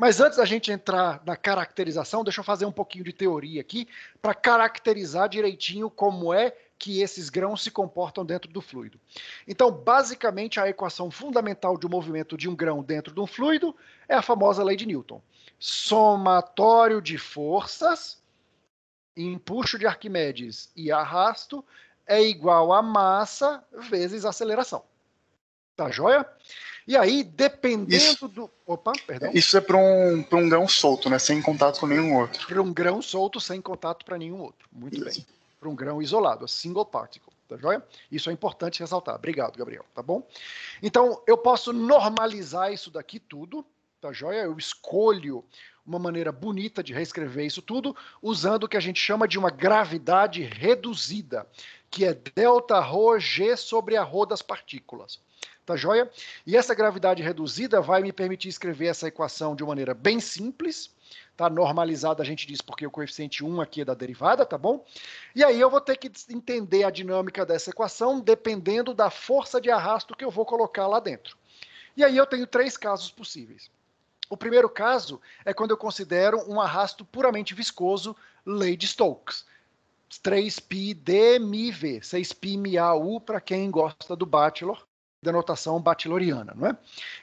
Mas antes da gente entrar na caracterização, deixa eu fazer um pouquinho de teoria aqui para caracterizar direitinho como é que esses grãos se comportam dentro do fluido. Então, basicamente, a equação fundamental de um movimento de um grão dentro de um fluido é a famosa lei de Newton. Somatório de forças, empuxo de Arquimedes e arrasto é igual a massa vezes aceleração. Tá joia? E aí, dependendo isso, do. Opa, perdão. Isso é para um, um grão solto, né? Sem contato com nenhum outro. Para um grão solto, sem contato para nenhum outro. Muito isso. bem. Para um grão isolado, a single particle. Tá joia? Isso é importante ressaltar. Obrigado, Gabriel. Tá bom? Então, eu posso normalizar isso daqui tudo. Tá joia? Eu escolho uma maneira bonita de reescrever isso tudo, usando o que a gente chama de uma gravidade reduzida, que é delta ρ g sobre a ρ das partículas. Tá joia? E essa gravidade reduzida vai me permitir escrever essa equação de uma maneira bem simples. Tá normalizada, a gente diz, porque o coeficiente 1 aqui é da derivada, tá bom? E aí eu vou ter que entender a dinâmica dessa equação dependendo da força de arrasto que eu vou colocar lá dentro. E aí eu tenho três casos possíveis. O primeiro caso é quando eu considero um arrasto puramente viscoso, lei de Stokes. 3π d v, 6π m a u para quem gosta do Bachelor, da notação batiloriana, não é?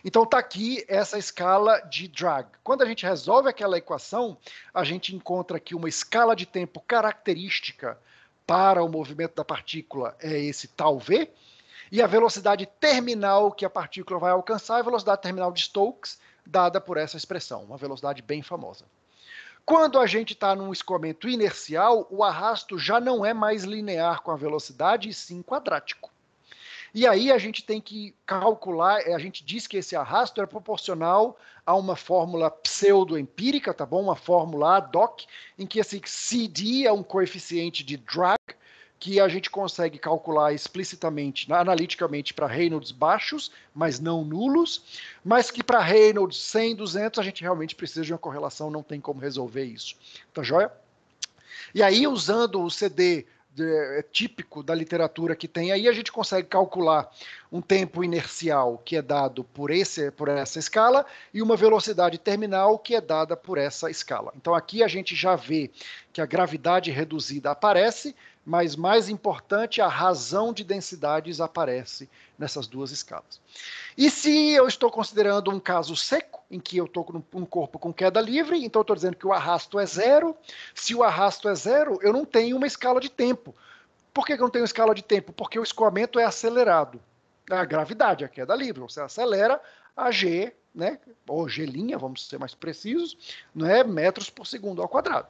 Então está aqui essa escala de drag. Quando a gente resolve aquela equação, a gente encontra aqui uma escala de tempo característica para o movimento da partícula é esse tal v, e a velocidade terminal que a partícula vai alcançar é a velocidade terminal de Stokes, dada por essa expressão, uma velocidade bem famosa. Quando a gente está num escoamento inercial, o arrasto já não é mais linear com a velocidade, e sim quadrático. E aí a gente tem que calcular, eh, a gente diz que esse arrasto é proporcional a uma fórmula pseudoempírica, tá bom? Uma fórmula ad hoc, em que esse CD é um coeficiente de drag, que a gente consegue calcular explicitamente, analiticamente, para Reynolds baixos, mas não nulos, mas que para Reynolds 100, 200, a gente realmente precisa de uma correlação, não tem como resolver isso. Tá joia? E aí, usando o CD é, típico da literatura que tem, aí a gente consegue calcular um tempo inercial que é dado por, esse, por essa escala e uma velocidade terminal que é dada por essa escala. Então aqui a gente já vê que a gravidade reduzida aparece, mas mais importante, a razão de densidades aparece nessas duas escalas. E se eu estou considerando um caso seco, em que eu estou com um corpo com queda livre, então eu estou dizendo que o arrasto é zero. Se o arrasto é zero, eu não tenho uma escala de tempo. Por que eu não tenho escala de tempo? Porque o escoamento é acelerado. É a gravidade, a queda livre. Você acelera a g, né, ou g', vamos ser mais precisos, é metros por segundo ao quadrado.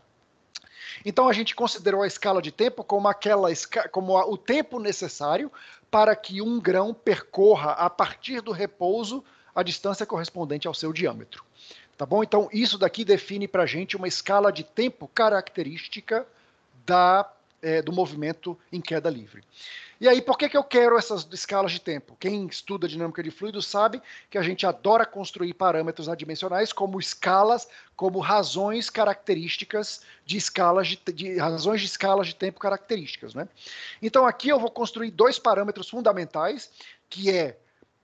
Então a gente considerou a escala de tempo como aquela como o tempo necessário para que um grão percorra a partir do repouso a distância correspondente ao seu diâmetro. Tá bom? Então isso daqui define para a gente uma escala de tempo característica da é, do movimento em queda livre. E aí, por que, que eu quero essas escalas de tempo? Quem estuda dinâmica de fluidos sabe que a gente adora construir parâmetros adimensionais como escalas, como razões características de escalas de, de razões de escalas de tempo características, né? Então aqui eu vou construir dois parâmetros fundamentais, que é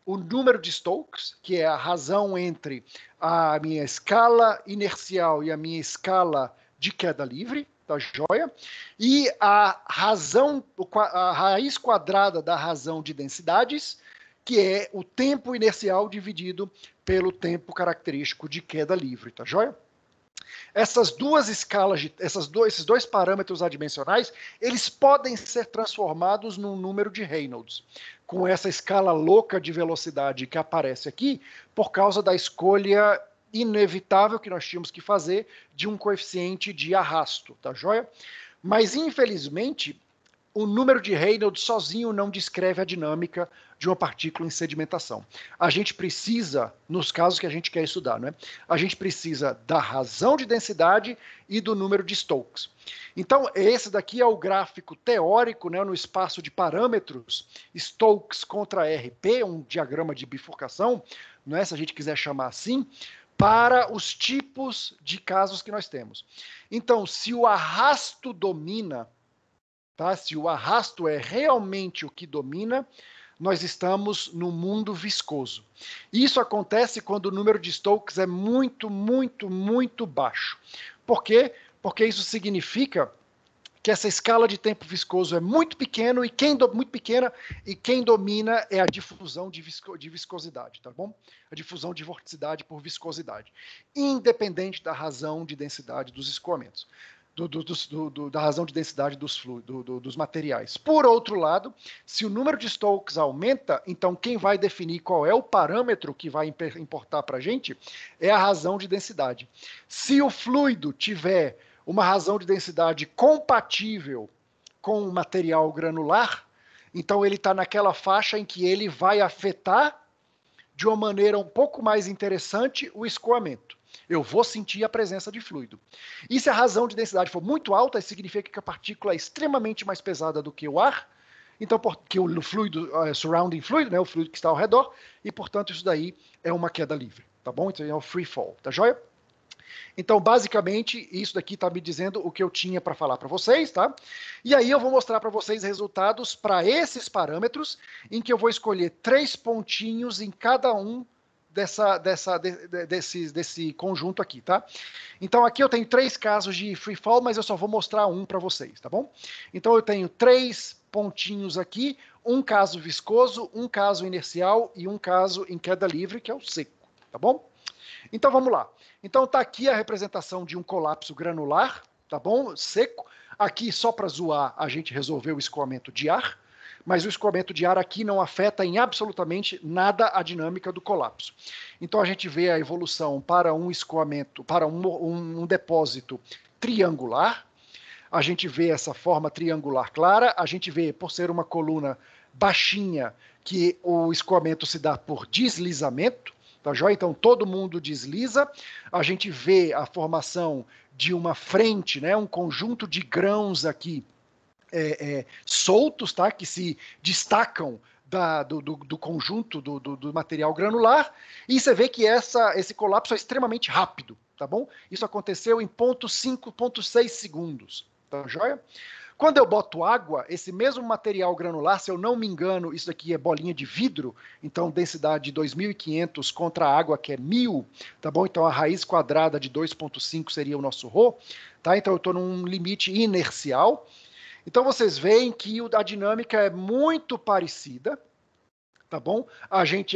o número de Stokes, que é a razão entre a minha escala inercial e a minha escala de queda livre, da joia, e a razão, a raiz quadrada da razão de densidades, que é o tempo inercial dividido pelo tempo característico de queda livre, tá joia? Essas duas escalas, de, essas dois, esses dois parâmetros adimensionais, eles podem ser transformados num número de Reynolds, com essa escala louca de velocidade que aparece aqui, por causa da escolha inevitável que nós tínhamos que fazer de um coeficiente de arrasto, tá joia? Mas, infelizmente, o número de Reynolds sozinho não descreve a dinâmica de uma partícula em sedimentação. A gente precisa, nos casos que a gente quer estudar, né? a gente precisa da razão de densidade e do número de Stokes. Então, esse daqui é o gráfico teórico né, no espaço de parâmetros Stokes contra RP, um diagrama de bifurcação, né, se a gente quiser chamar assim, para os tipos de casos que nós temos. Então, se o arrasto domina, tá? se o arrasto é realmente o que domina, nós estamos no mundo viscoso. Isso acontece quando o número de Stokes é muito, muito, muito baixo. Por quê? Porque isso significa que essa escala de tempo viscoso é muito pequeno e quem do, muito pequena e quem domina é a difusão de, visco, de viscosidade, tá bom? A difusão de vorticidade por viscosidade, independente da razão de densidade dos escoamentos. Do, do, do, da razão de densidade dos, fluidos, dos materiais. Por outro lado, se o número de Stokes aumenta, então quem vai definir qual é o parâmetro que vai importar para a gente é a razão de densidade. Se o fluido tiver uma razão de densidade compatível com o material granular, então ele está naquela faixa em que ele vai afetar de uma maneira um pouco mais interessante o escoamento. Eu vou sentir a presença de fluido. E se a razão de densidade for muito alta, significa que a partícula é extremamente mais pesada do que o ar, então que o fluido, uh, surrounding fluido, né, o fluido que está ao redor, e portanto isso daí é uma queda livre, tá bom? Então é o free fall, tá joia? Então, basicamente, isso daqui está me dizendo o que eu tinha para falar para vocês, tá? E aí eu vou mostrar para vocês resultados para esses parâmetros, em que eu vou escolher três pontinhos em cada um dessa, dessa, de, de, desse, desse conjunto aqui, tá? Então, aqui eu tenho três casos de free fall, mas eu só vou mostrar um para vocês, tá bom? Então, eu tenho três pontinhos aqui, um caso viscoso, um caso inercial e um caso em queda livre, que é o seco, tá bom? Então vamos lá. Então está aqui a representação de um colapso granular, tá bom? Seco. Aqui, só para zoar, a gente resolveu o escoamento de ar, mas o escoamento de ar aqui não afeta em absolutamente nada a dinâmica do colapso. Então a gente vê a evolução para um escoamento, para um, um, um depósito triangular. A gente vê essa forma triangular clara, a gente vê, por ser uma coluna baixinha, que o escoamento se dá por deslizamento. Tá joia? Então todo mundo desliza, a gente vê a formação de uma frente, né, um conjunto de grãos aqui é, é, soltos, tá? que se destacam da, do, do, do, conjunto do, do, material granular, e você vê que essa, esse colapso é extremamente rápido, tá bom? Isso aconteceu em 0,5, 0,6 segundos, tá joia? Quando eu boto água, esse mesmo material granular, se eu não me engano, isso aqui é bolinha de vidro, então densidade de 2.500 contra a água que é 1.000, tá bom? Então a raiz quadrada de 2.5 seria o nosso Rho, tá? Então eu estou num limite inercial. Então vocês veem que a dinâmica é muito parecida, tá bom? A gente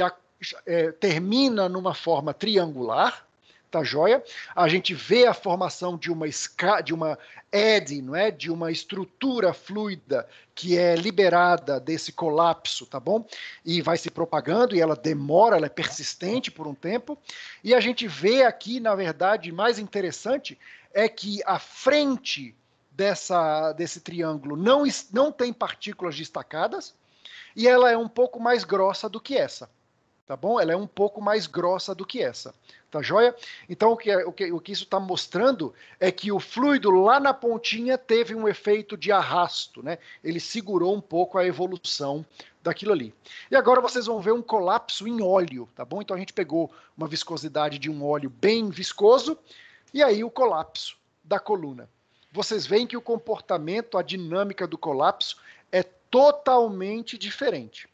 é, termina numa forma triangular, tá joia? A gente vê a formação de uma escada, de uma ed não é? De uma estrutura fluida que é liberada desse colapso, tá bom? E vai se propagando e ela demora, ela é persistente por um tempo. E a gente vê aqui, na verdade, mais interessante é que a frente dessa desse triângulo não não tem partículas destacadas e ela é um pouco mais grossa do que essa tá bom? Ela é um pouco mais grossa do que essa. Tá joia? Então, o que, é, o que, o que isso está mostrando é que o fluido lá na pontinha teve um efeito de arrasto, né? Ele segurou um pouco a evolução daquilo ali. E agora vocês vão ver um colapso em óleo, tá bom? Então a gente pegou uma viscosidade de um óleo bem viscoso e aí o colapso da coluna. Vocês veem que o comportamento, a dinâmica do colapso é totalmente diferente.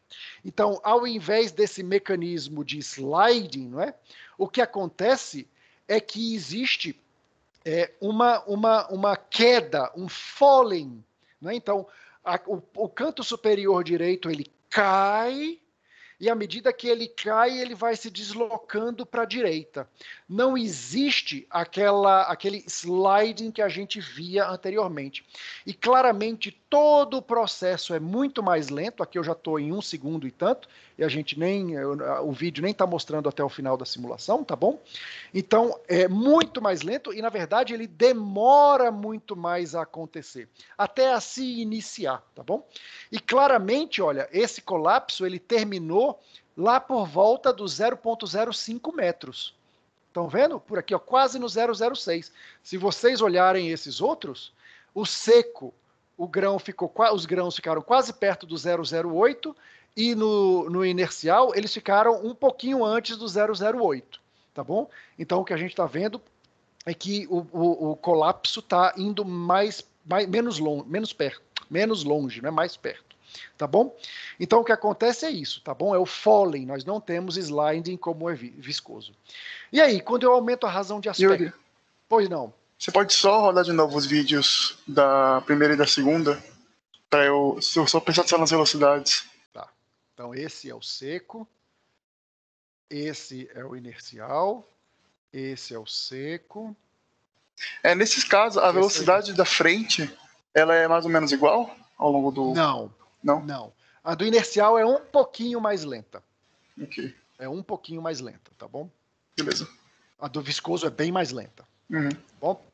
Então, ao invés desse mecanismo de sliding, não é? O que acontece é que existe é, uma, uma, uma queda, um falling. Né? Então, a, o, o canto superior direito ele cai e à medida que ele cai, ele vai se deslocando para a direita. Não existe aquela, aquele sliding que a gente via anteriormente. E claramente todo o processo é muito mais lento. Aqui eu já estou em um segundo e tanto, e a gente nem o vídeo nem está mostrando até o final da simulação, tá bom? Então é muito mais lento e na verdade ele demora muito mais a acontecer, até a se iniciar, tá bom? E claramente, olha, esse colapso ele terminou lá por volta dos 0,05 metros. Estão vendo? Por aqui, ó, quase no 006. Se vocês olharem esses outros, o seco o grão ficou, os grãos ficaram quase perto do 008 e no, no inercial eles ficaram um pouquinho antes do 008, tá bom? Então o que a gente está vendo é que o, o, o colapso está indo mais, mais menos longe, menos perto, menos longe, não é mais perto, tá bom? Então o que acontece é isso, tá bom? É o falling, nós não temos sliding como é viscoso. E aí, quando eu aumento a razão de aspecto? Pois não. Você pode só rodar de novo os vídeos da primeira e da segunda? Pra eu, se eu só pensar só nas velocidades. Tá. Então esse é o seco. Esse é o inercial. Esse é o seco. É, nesses casos, a esse velocidade é... da frente ela é mais ou menos igual ao longo do. Não. Não? Não. A do inercial é um pouquinho mais lenta. Ok. É um pouquinho mais lenta, tá bom? Beleza. A do viscoso é bem mais lenta. Uhum. Tá bom?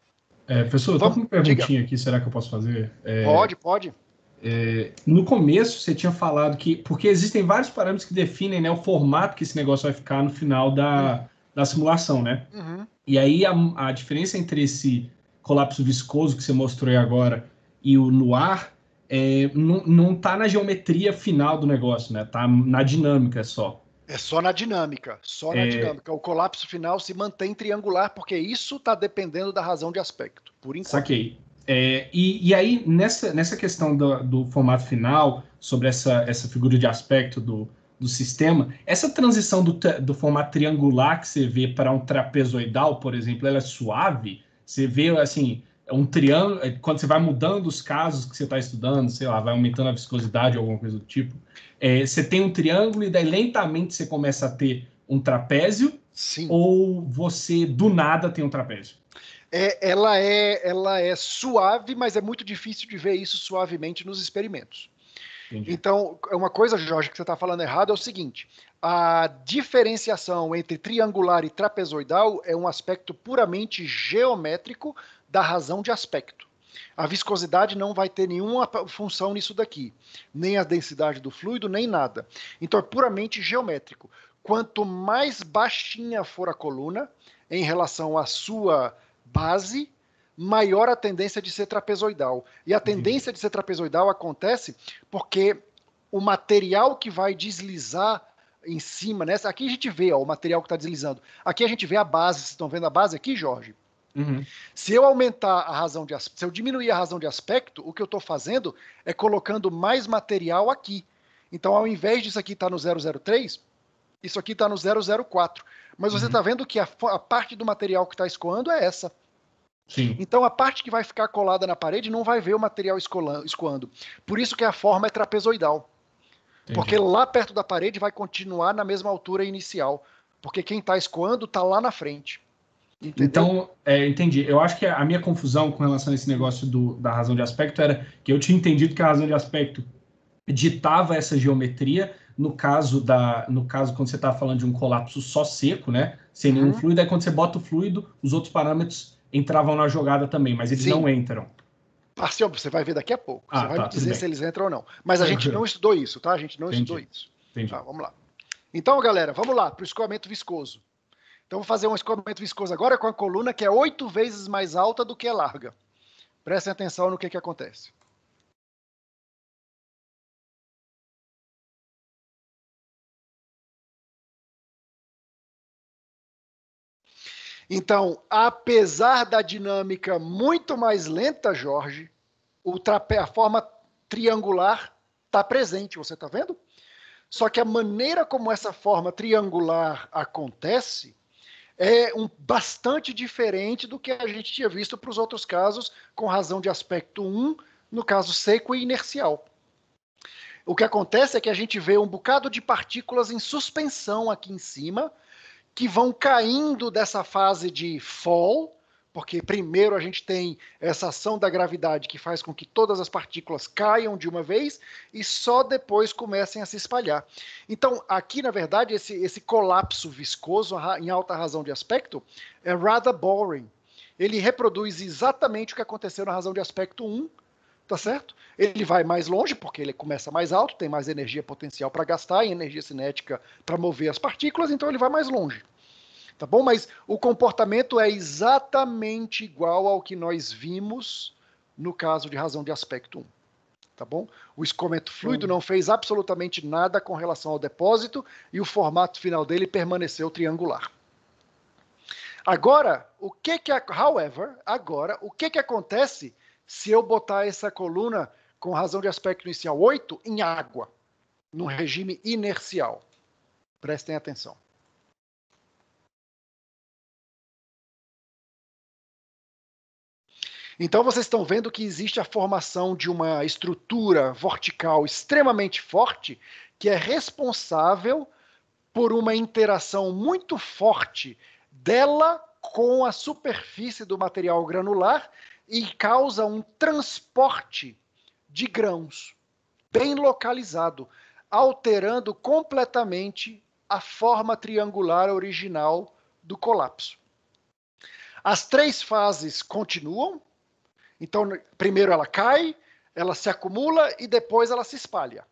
É, professor, Vamos, eu tô com uma perguntinha diga. aqui, será que eu posso fazer? É, pode, pode. É, no começo você tinha falado que. Porque existem vários parâmetros que definem né, o formato que esse negócio vai ficar no final da, uhum. da simulação, né? Uhum. E aí a, a diferença entre esse colapso viscoso que você mostrou aí agora e o noir é, não está na geometria final do negócio, né? Está na dinâmica só. É só na dinâmica, só na é... dinâmica. O colapso final se mantém triangular, porque isso está dependendo da razão de aspecto, por enquanto. Saquei. É, e, e, aí, nessa, nessa questão do, do, formato final, sobre essa, essa figura de aspecto do, do sistema, essa transição do, do formato triangular que você vê para um trapezoidal, por exemplo, ela é suave? Você vê, assim, é um triângulo, é, quando você vai mudando os casos que você está estudando, sei lá, vai aumentando a viscosidade ou alguma coisa do tipo, é, você tem um triângulo e daí lentamente você começa a ter um trapézio, Sim. ou você do nada tem um trapézio? É, ela, é, ela é suave, mas é muito difícil de ver isso suavemente nos experimentos. Entendi. Então, é uma coisa, Jorge, que você está falando errado é o seguinte: a diferenciação entre triangular e trapezoidal é um aspecto puramente geométrico da razão de aspecto. A viscosidade não vai ter nenhuma função nisso daqui, nem a densidade do fluido, nem nada. Então é puramente geométrico. Quanto mais baixinha for a coluna em relação à sua base, maior a tendência de ser trapezoidal. E a tendência de ser trapezoidal acontece porque o material que vai deslizar em cima, né? Aqui a gente vê ó, o material que está deslizando. Aqui a gente vê a base. Vocês estão vendo a base aqui, Jorge? Uhum. Se eu aumentar a razão de se eu diminuir a razão de aspecto, o que eu estou fazendo é colocando mais material aqui. Então, ao invés disso aqui estar tá no 003, isso aqui está no 004. Mas uhum. você está vendo que a, a, parte do material que está escoando é essa. Sim. Então a parte que vai ficar colada na parede não vai ver o material escoando. Por isso que a forma é trapezoidal. Entendi. Porque lá perto da parede vai continuar na mesma altura inicial. Porque quem está escoando está lá na frente. Entendeu? Então, é, entendi. Eu acho que a minha confusão com relação a esse negócio do, da razão de aspecto era que eu tinha entendido que a razão de aspecto ditava essa geometria. No caso da, no caso quando você estava tá falando de um colapso só seco, né, sem nenhum uhum. fluido, aí quando você bota o fluido, os outros parâmetros entravam na jogada também, mas eles Sim. não entram. Marcelo, você vai ver daqui a pouco. Ah, você vai tá, me dizer se eles entram ou não. Mas a gente não estudou isso, tá? A gente não Entendi. estudou isso. Entendi. Tá, vamos lá. Então, galera, vamos lá para o escoamento viscoso. Então, vou fazer um escoamento viscoso agora com a coluna que é oito vezes mais alta do que é larga. Prestem atenção no que, que acontece. Então, apesar da dinâmica muito mais lenta, Jorge, a forma triangular está presente, você está vendo? Só que a maneira como essa forma triangular acontece é um, bastante diferente do que a gente tinha visto para os outros casos, com razão de aspecto 1, no caso seco e inercial. O que acontece é que a gente vê um bocado de partículas em suspensão aqui em cima, que vão caindo dessa fase de fall, porque primeiro a gente tem essa ação da gravidade que faz com que todas as partículas caiam de uma vez e só depois comecem a se espalhar. Então, aqui, na verdade, esse, esse colapso viscoso em alta razão de aspecto é rather boring. Ele reproduz exatamente o que aconteceu na razão de aspecto 1, tá certo? Ele vai mais longe, porque ele começa mais alto, tem mais energia potencial para gastar e energia cinética para mover as partículas, então ele vai mais longe tá bom? Mas o comportamento é exatamente igual ao que nós vimos no caso de razão de aspecto 1, tá bom? O escoamento fluido não fez absolutamente nada com relação ao depósito e o formato final dele permaneceu triangular. Agora, o que que, however, agora, o que que acontece se eu botar essa coluna com razão de aspecto inicial 8 em água, num regime inercial? Prestem atenção. Então vocês estão vendo que existe a formação de uma estrutura vertical extremamente forte que é responsável por uma interação muito forte dela com a superfície do material granular e causa um transporte de grãos bem localizado, alterando completamente a forma triangular original do colapso. As três fases continuam, então, primeiro ela cai, ela se acumula e depois ela se espalha.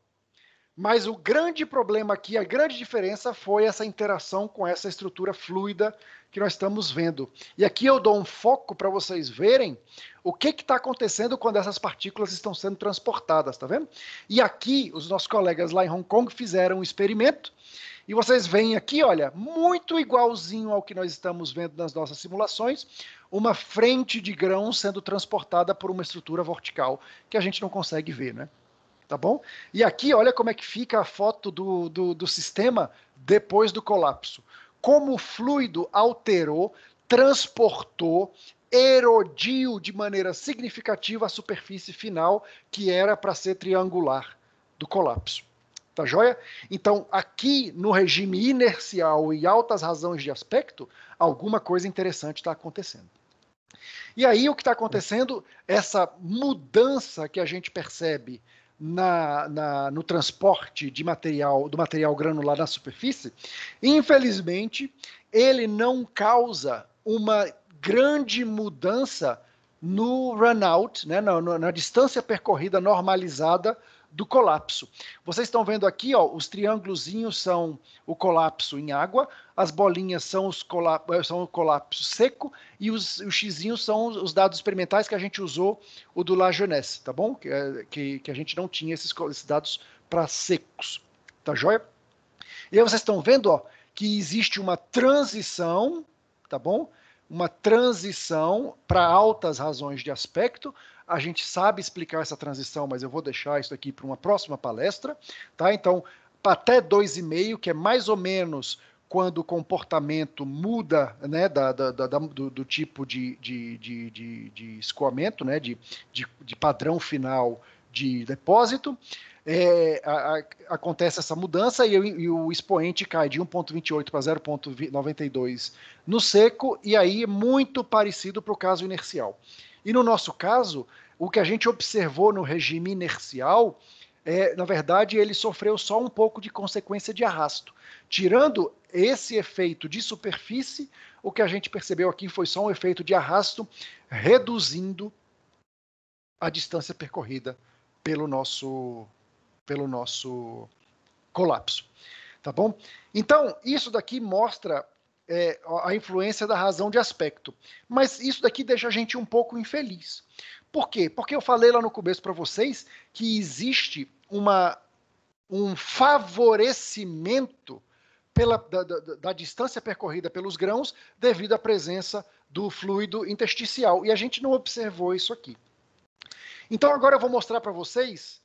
Mas o grande problema aqui, a grande diferença foi essa interação com essa estrutura fluida que nós estamos vendo. E aqui eu dou um foco para vocês verem o que está acontecendo quando essas partículas estão sendo transportadas, tá vendo? E aqui os nossos colegas lá em Hong Kong fizeram um experimento e vocês veem aqui, olha, muito igualzinho ao que nós estamos vendo nas nossas simulações, uma frente de grão sendo transportada por uma estrutura vertical que a gente não consegue ver, né? Tá bom? E aqui, olha como é que fica a foto do, do, do sistema depois do colapso. Como o fluido alterou, transportou, erodiu de maneira significativa a superfície final que era para ser triangular do colapso. Tá joia? Então, aqui no regime inercial e altas razões de aspecto, alguma coisa interessante está acontecendo. E aí o que está acontecendo, essa mudança que a gente percebe na, na, no transporte de material, do material granular na superfície, infelizmente, ele não causa uma grande mudança no runout, né, na, na, na distância percorrida normalizada do colapso. Vocês estão vendo aqui, ó, os triângulos são o colapso em água, as bolinhas são, os colap eh, são o colapso seco e os, os xizinhos são os dados experimentais que a gente usou, o do Lajeunesse, tá bom? Que, eh, que, que a gente não tinha esses, esses dados para secos, tá joia? E aí vocês estão vendo, ó, que existe uma transição, tá bom? Uma transição para altas razões de aspecto, a gente sabe explicar essa transição, mas eu vou deixar isso aqui para uma próxima palestra, tá? Então, até 2,5, que é mais ou menos quando o comportamento muda né, da, da, da do, do, tipo de, de, de, de, de escoamento, né, de, de, de padrão final de depósito, é, a, a, acontece essa mudança e, e, o expoente cai de 1,28 para 0,92 no seco, e aí é muito parecido para o caso inercial. E no nosso caso, o que a gente observou no regime inercial, é, na verdade, ele sofreu só um pouco de consequência de arrasto. Tirando esse efeito de superfície, o que a gente percebeu aqui foi só um efeito de arrasto, reduzindo a distância percorrida pelo nosso, pelo nosso colapso. Tá bom? Então, isso daqui mostra é, a influência da razão de aspecto. Mas isso daqui deixa a gente um pouco infeliz. Por quê? Porque eu falei lá no começo para vocês que existe uma, um favorecimento pela, da, da, da, distância percorrida pelos grãos devido à presença do fluido intersticial. E a gente não observou isso aqui. Então agora eu vou mostrar para vocês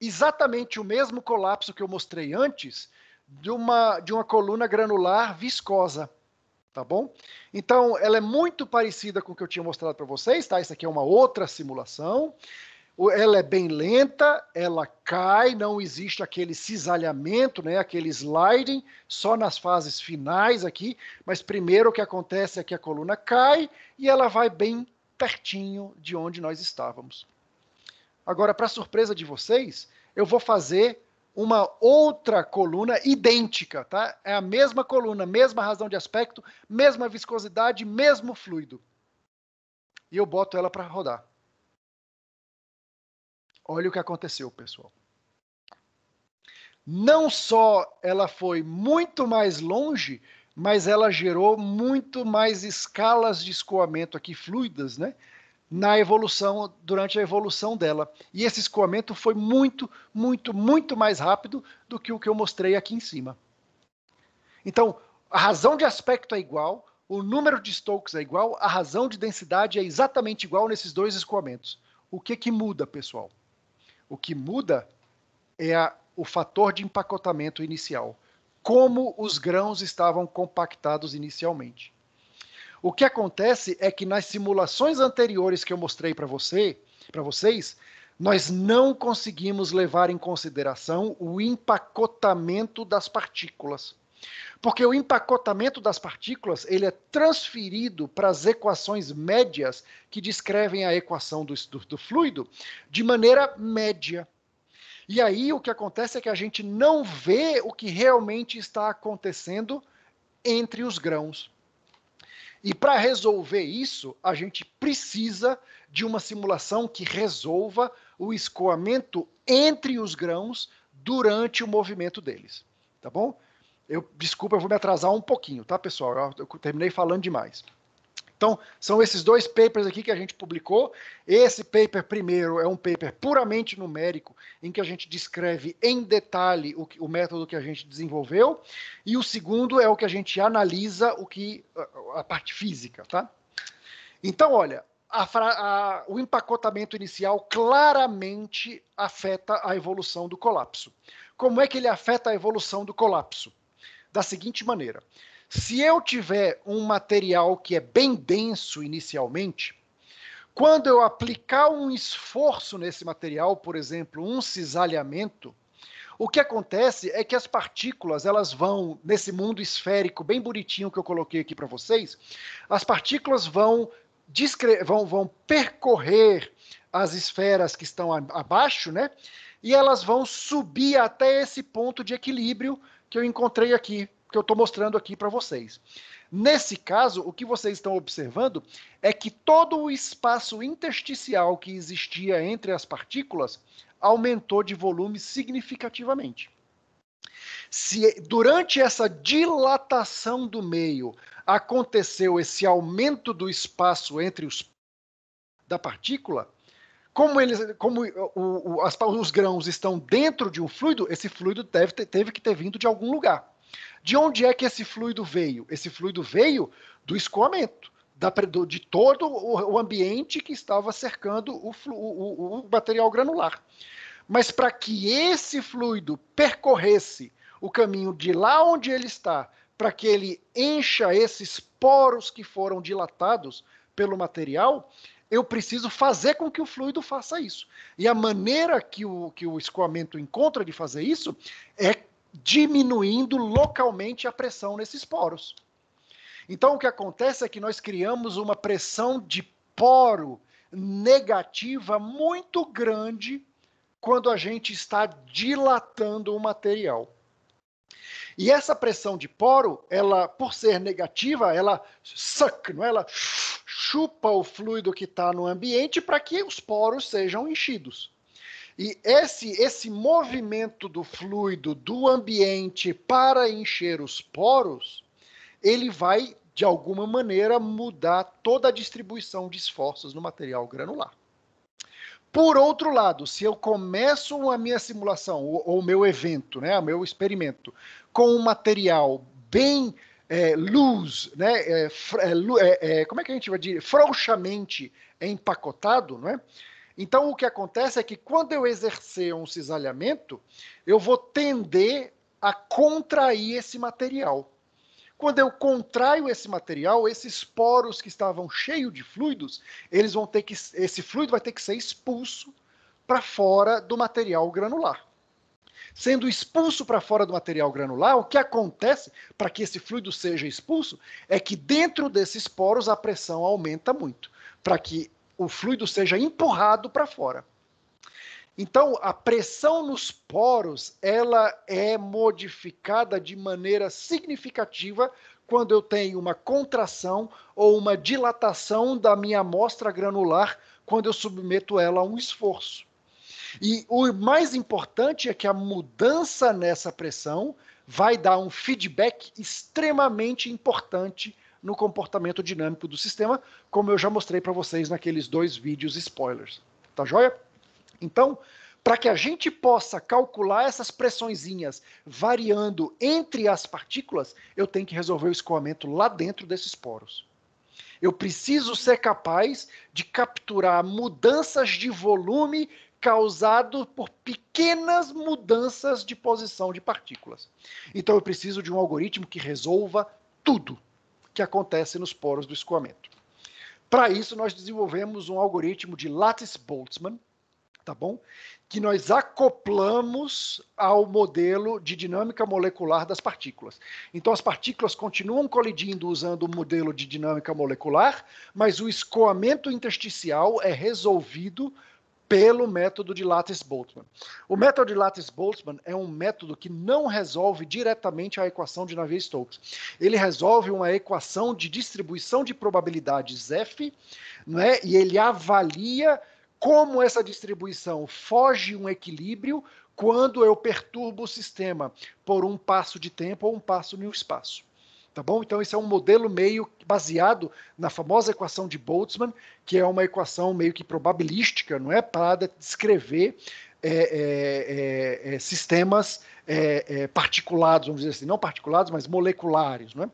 exatamente o mesmo colapso que eu mostrei antes, de uma, de uma coluna granular viscosa, tá bom? Então, ela é muito parecida com o que eu tinha mostrado para vocês, tá? Isso aqui é uma outra simulação. Ela é bem lenta, ela cai, não existe aquele cisalhamento, né? aquele sliding, só nas fases finais aqui. Mas primeiro o que acontece é que a coluna cai e ela vai bem pertinho de onde nós estávamos. Agora, para surpresa de vocês, eu vou fazer uma outra coluna idêntica, tá? É a mesma coluna, mesma razão de aspecto, mesma viscosidade, mesmo fluido. E eu boto ela para rodar. Olha o que aconteceu, pessoal. Não só ela foi muito mais longe, mas ela gerou muito mais escalas de escoamento aqui fluidas, né? na evolução, durante a evolução dela. E esse escoamento foi muito, muito, muito mais rápido do que o que eu mostrei aqui em cima. Então, a razão de aspecto é igual, o número de Stokes é igual, a razão de densidade é exatamente igual nesses dois escoamentos. O que, que muda, pessoal? O que muda é a, o fator de empacotamento inicial. Como os grãos estavam compactados inicialmente. O que acontece é que nas simulações anteriores que eu mostrei para você, para vocês, nós não conseguimos levar em consideração o empacotamento das partículas. Porque o empacotamento das partículas ele é transferido para as equações médias que descrevem a equação do, do, do, fluido de maneira média. E aí o que acontece é que a gente não vê o que realmente está acontecendo entre os grãos. E para resolver isso, a gente precisa de uma simulação que resolva o escoamento entre os grãos durante o movimento deles, tá bom? Eu desculpa, eu vou me atrasar um pouquinho, tá, pessoal? Eu, eu terminei falando demais. Então, são esses dois papers aqui que a gente publicou. Esse paper primeiro é um paper puramente numérico, em que a gente descreve em detalhe o, que, o método que a gente desenvolveu, e o segundo é o que a gente analisa o que a, a parte física, tá? Então, olha, a, a, o empacotamento inicial claramente afeta a evolução do colapso. Como é que ele afeta a evolução do colapso? Da seguinte maneira: se eu tiver um material que é bem denso inicialmente, quando eu aplicar um esforço nesse material, por exemplo, um cisalhamento, o que acontece é que as partículas, elas vão nesse mundo esférico bem bonitinho que eu coloquei aqui para vocês, as partículas vão vão, vão percorrer as esferas que estão abaixo, né? E elas vão subir até esse ponto de equilíbrio que eu encontrei aqui, que eu estou mostrando aqui para vocês. Nesse caso, o que vocês estão observando é que todo o espaço intersticial que existia entre as partículas aumentou de volume significativamente. Se durante essa dilatação do meio aconteceu esse aumento do espaço entre os da partícula, como, eles, como o, o, as, os grãos estão dentro de um fluido, esse fluido deve ter, teve que ter vindo de algum lugar. De onde é que esse fluido veio? Esse fluido veio do escoamento, da, do, de todo o, o, ambiente que estava cercando o, o, o material granular. Mas para que esse fluido percorresse o caminho de lá onde ele está, para que ele encha esses poros que foram dilatados pelo material, eu preciso fazer com que o fluido faça isso. E a maneira que o, que o escoamento encontra de fazer isso é diminuindo localmente a pressão nesses poros. Então, o que acontece é que nós criamos uma pressão de poro negativa muito grande quando a gente está dilatando o material. E essa pressão de poro, ela, por ser negativa, ela suck, não é? ela chupa o fluido que está no ambiente para que os poros sejam enchidos. E esse, esse movimento do fluido do ambiente para encher os poros, ele vai, de alguma maneira, mudar toda a distribuição de esforços no material granular. Por outro lado, se eu começo a minha simulação, ou o meu evento, né, o meu experimento, com um material bem é, luz, né, é, é, como é que a gente vai dizer? Frouxamente empacotado, não é? Então, o que acontece é que quando eu exercer um cisalhamento, eu vou tender a contrair esse material. Quando eu contraio esse material, esses poros que estavam cheios de fluidos, eles vão ter que, esse fluido vai ter que ser expulso para fora do material granular. Sendo expulso para fora do material granular, o que acontece para que esse fluido seja expulso é que dentro desses poros a pressão aumenta muito, para que o fluido seja empurrado para fora. Então, a pressão nos poros, ela é modificada de maneira significativa quando eu tenho uma contração ou uma dilatação da minha amostra granular quando eu submeto ela a um esforço. E o mais importante é que a mudança nessa pressão vai dar um feedback extremamente importante no comportamento dinâmico do sistema, como eu já mostrei para vocês naqueles dois vídeos spoilers. Tá joia? Então, para que a gente possa calcular essas pressõezinhas variando entre as partículas, eu tenho que resolver o escoamento lá dentro desses poros. Eu preciso ser capaz de capturar mudanças de volume causado por pequenas mudanças de posição de partículas. Então eu preciso de um algoritmo que resolva tudo que acontece nos poros do escoamento. Para isso, nós desenvolvemos um algoritmo de Lattice-Boltzmann, tá bom? Que nós acoplamos ao modelo de dinâmica molecular das partículas. Então, as partículas continuam colidindo usando o modelo de dinâmica molecular, mas o escoamento intersticial é resolvido pelo método de Lattice-Boltzmann. O método de Lattice-Boltzmann é um método que não resolve diretamente a equação de Navier-Stokes. Ele resolve uma equação de distribuição de probabilidades F, é? e ele avalia como essa distribuição foge um equilíbrio quando eu perturbo o sistema por um passo de tempo ou um passo no espaço. Tá bom? Então, esse é um modelo meio baseado na famosa equação de Boltzmann, que é uma equação meio que probabilística, não é? Para descrever é, é, é, é sistemas é, é, particulados, vamos dizer assim, não particulados, mas moleculares, não é?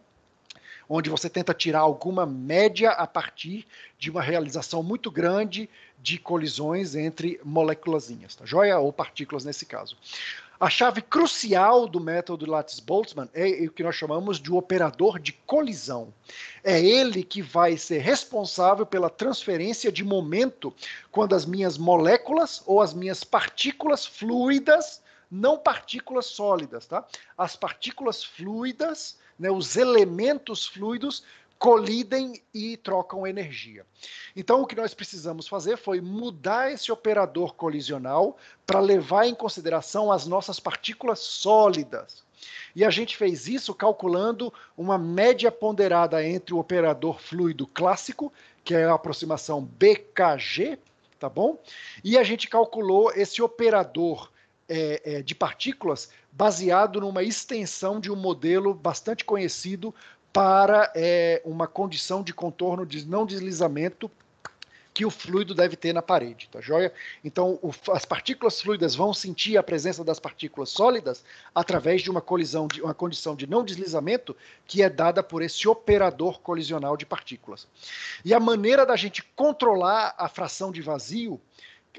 onde você tenta tirar alguma média a partir de uma realização muito grande de colisões entre moléculas, tá joia? Ou partículas nesse caso. A chave crucial do método Lattice-Boltzmann é o que nós chamamos de operador de colisão. É ele que vai ser responsável pela transferência de momento quando as minhas moléculas ou as minhas partículas fluidas, não partículas sólidas, tá? As partículas fluidas, né, os elementos fluidos colidem e trocam energia. Então, o que nós precisamos fazer foi mudar esse operador colisional para levar em consideração as nossas partículas sólidas. E a gente fez isso calculando uma média ponderada entre o operador fluido clássico, que é a aproximação BKG, tá bom? E a gente calculou esse operador é, é, de partículas baseado numa extensão de um modelo bastante conhecido para é, uma condição de contorno de não deslizamento que o fluido deve ter na parede, tá joia? Então, o, as partículas fluidas vão sentir a presença das partículas sólidas através de uma colisão, de uma condição de não deslizamento que é dada por esse operador colisional de partículas. E a maneira da gente controlar a fração de vazio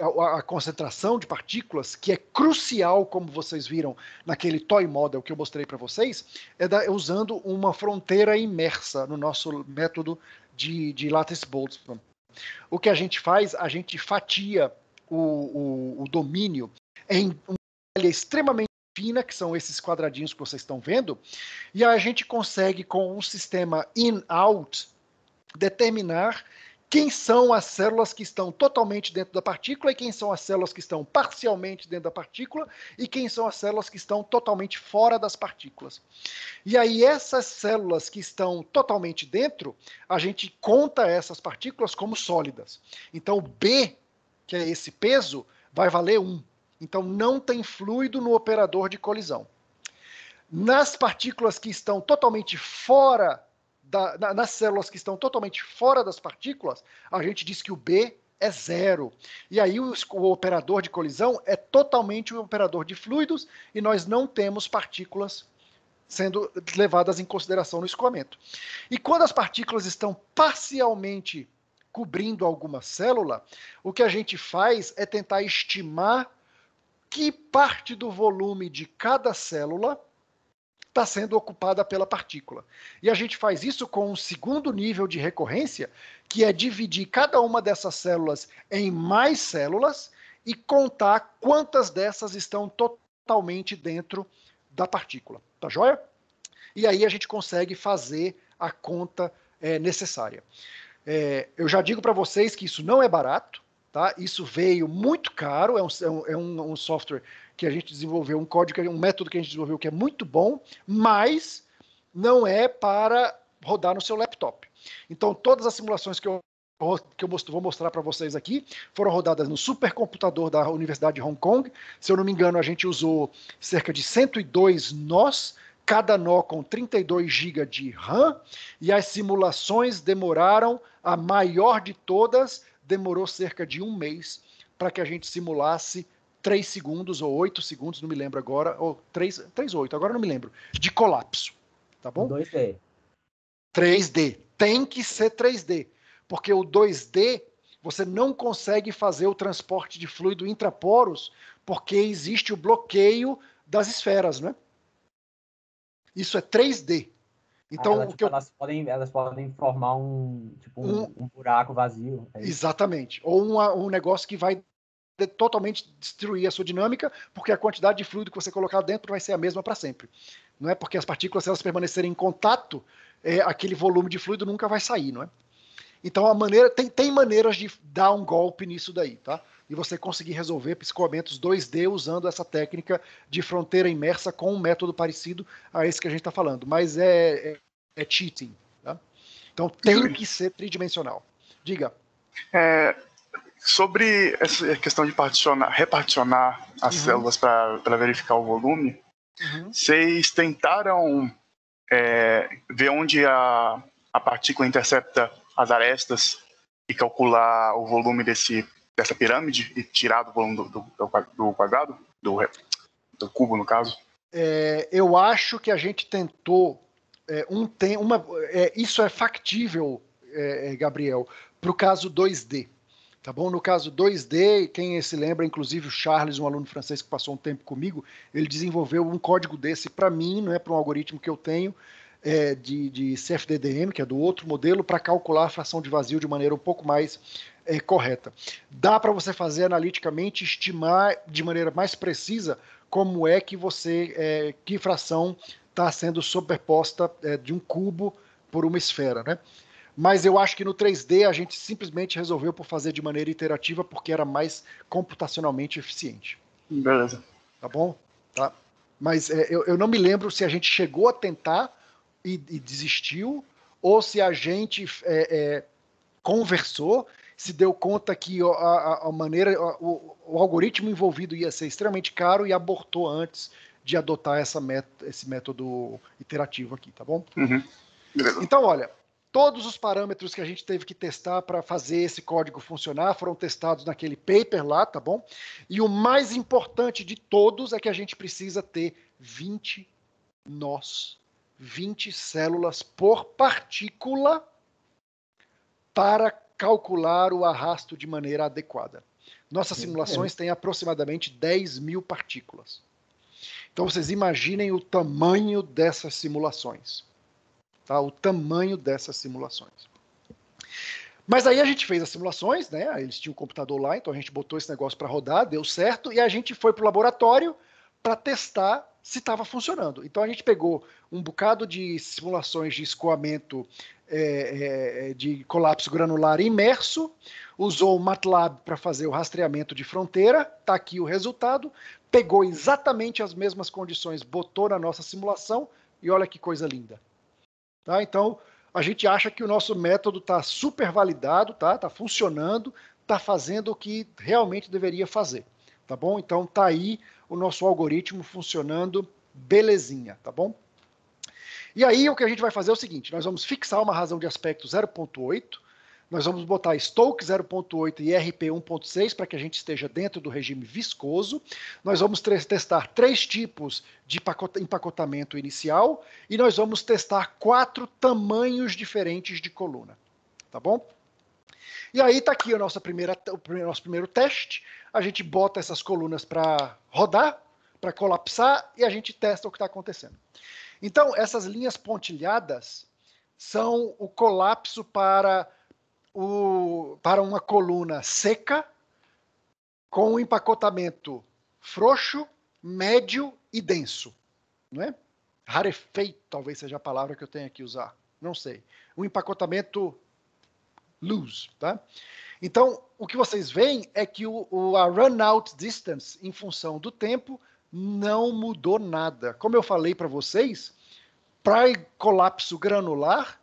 a, concentração de partículas, que é crucial, como vocês viram naquele toy model que eu mostrei para vocês, é, da, usando uma fronteira imersa no nosso método de, de Lattice-Boltzmann. O que a gente faz? A gente fatia o, o, o domínio em uma área extremamente fina, que são esses quadradinhos que vocês estão vendo, e a gente consegue, com um sistema in-out, determinar quem são as células que estão totalmente dentro da partícula e quem são as células que estão parcialmente dentro da partícula e quem são as células que estão totalmente fora das partículas. E aí essas células que estão totalmente dentro, a gente conta essas partículas como sólidas. Então B, que é esse peso, vai valer 1. Então não tem fluido no operador de colisão. Nas partículas que estão totalmente fora da, na, nas células que estão totalmente fora das partículas, a gente diz que o B é zero. E aí o, o, operador de colisão é totalmente um operador de fluidos e nós não temos partículas sendo levadas em consideração no escoamento. E quando as partículas estão parcialmente cobrindo alguma célula, o que a gente faz é tentar estimar que parte do volume de cada célula está sendo ocupada pela partícula. E a gente faz isso com um segundo nível de recorrência, que é dividir cada uma dessas células em mais células e contar quantas dessas estão totalmente dentro da partícula. Tá joia? E aí a gente consegue fazer a conta é, necessária. É, eu já digo para vocês que isso não é barato, tá? Isso veio muito caro, é um, é um, é um software que a gente desenvolveu, um código, um método que a gente desenvolveu que é muito bom, mas não é para rodar no seu laptop. Então, todas as simulações que eu que eu vou mostrar para vocês aqui, foram rodadas no supercomputador da Universidade de Hong Kong. Se eu não me engano, a gente usou cerca de 102 nós, cada nó com 32 GB de RAM, e as simulações demoraram, a maior de todas, demorou cerca de um mês para que a gente simulasse 3 segundos ou 8 segundos, não me lembro agora, ou 3, 3 ou 8, agora não me lembro, de colapso, tá bom? 2D. 3D. Tem que ser 3D, porque o 2D você não consegue fazer o transporte de fluido intraporos porque existe o bloqueio das esferas, né? Isso é 3D. Então, ah, ela, tipo, eu... elas, podem, elas podem formar um, tipo, um, um buraco vazio. É exatamente. Ou uma, um negócio que vai de, totalmente destruir a sua dinâmica, porque a quantidade de fluido que você colocar dentro vai ser a mesma para sempre. Não é porque as partículas, se elas permanecerem em contato, é, aquele volume de fluido nunca vai sair, não é? Então a maneira tem, tem maneiras de dar um golpe nisso daí, tá? E você conseguir resolver piscoamentos 2D usando essa técnica de fronteira imersa com um método parecido a esse que a gente está falando. Mas é, é, é cheating, tá? Então tem que ser tridimensional. Diga. É, Sobre essa questão de particionar, reparticionar as uhum. células para verificar o volume, uhum. vocês tentaram é, ver onde a, a partícula intercepta as arestas e calcular o volume desse, dessa pirâmide e tirar do volume do, do, do quadrado, do, do cubo, no caso? É, eu acho que a gente tentou é, um tem uma é, isso é factível, é, é, Gabriel, para o caso 2D. Tá bom? No caso 2D, quem se lembra, inclusive o Charles, um aluno francês que passou um tempo comigo, ele desenvolveu um código desse para mim, não é para um algoritmo que eu tenho, é, de, de, CFDDM, que é do outro modelo, para calcular a fração de vazio de maneira um pouco mais é, correta. Dá para você fazer analiticamente, estimar de maneira mais precisa como é que você, é, que fração está sendo superposta é, de um cubo por uma esfera, né? mas eu acho que no 3D a gente simplesmente resolveu por fazer de maneira iterativa porque era mais computacionalmente eficiente. Beleza. Tá bom? Tá. Mas é, eu, eu não me lembro se a gente chegou a tentar e, e desistiu, ou se a gente é, é, conversou, se deu conta que a, a, a maneira, a, o, o algoritmo envolvido ia ser extremamente caro e abortou antes de adotar essa met esse método iterativo aqui, tá bom? Uhum. Então, olha, Todos os parâmetros que a gente teve que testar para fazer esse código funcionar foram testados naquele paper lá, tá bom? E o mais importante de todos é que a gente precisa ter 20 nós, 20 células por partícula para calcular o arrasto de maneira adequada. Nossas simulações têm aproximadamente 10 mil partículas. Então vocês imaginem o tamanho dessas simulações tá? o tamanho dessas simulações. Mas aí a gente fez as simulações, né? Eles tinham o um computador lá, então a gente botou esse negócio para rodar, deu certo, e a gente foi para o laboratório para testar se estava funcionando. Então a gente pegou um bocado de simulações de escoamento é, é, de colapso granular imerso, usou o MATLAB para fazer o rastreamento de fronteira, está aqui o resultado, pegou exatamente as mesmas condições, botou na nossa simulação, e olha que coisa linda. Tá? Então, a gente acha que o nosso método está super validado, está tá funcionando, está fazendo o que realmente deveria fazer. Tá bom? Então, tá aí o nosso algoritmo funcionando belezinha, tá bom? E aí, o que a gente vai fazer é o seguinte: nós vamos fixar uma razão de aspecto 0.8 nós vamos botar Stoke 0.8 e RP 1.6 para que a gente esteja dentro do regime viscoso. Nós vamos testar três tipos de empacotamento inicial e nós vamos testar quatro tamanhos diferentes de coluna. Tá bom? E aí está aqui a nossa primeira, o nosso primeiro teste. A gente bota essas colunas para rodar, para colapsar e a gente testa o que está acontecendo. Então, essas linhas pontilhadas são o colapso para o, para uma coluna seca com um empacotamento frouxo, médio e denso, não é? Rarefeito talvez seja a palavra que eu tenha que usar, não sei. Um empacotamento loose, tá? Então, o que vocês veem é que o, o, a run out distance, em função do tempo, não mudou nada. Como eu falei para vocês, para colapso granular,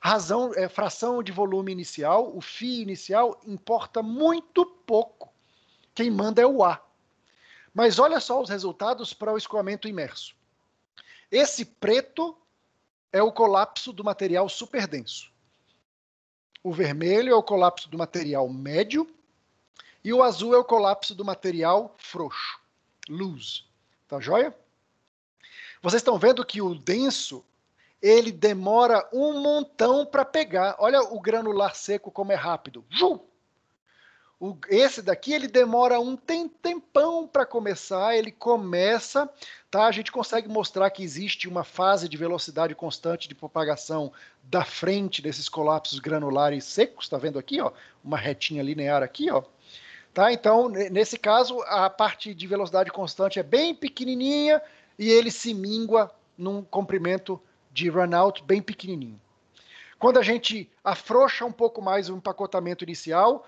razão, é, fração de volume inicial, o FI inicial, importa muito pouco. Quem manda é o A. Mas olha só os resultados para o escoamento imerso. Esse preto é o colapso do material superdenso. O vermelho é o colapso do material médio. E o azul é o colapso do material frouxo, luz Tá joia? Vocês estão vendo que o denso ele demora um montão para pegar. Olha o granular seco como é rápido. O, esse daqui ele demora um tempão para começar, ele começa, tá? A gente consegue mostrar que existe uma fase de velocidade constante de propagação da frente desses colapsos granulares secos, Está vendo aqui, ó? Uma retinha linear aqui, ó. Tá? Então, nesse caso, a parte de velocidade constante é bem pequenininha e ele se mingua num comprimento de runout bem pequenininho. Quando a gente afrouxa um pouco mais o empacotamento inicial,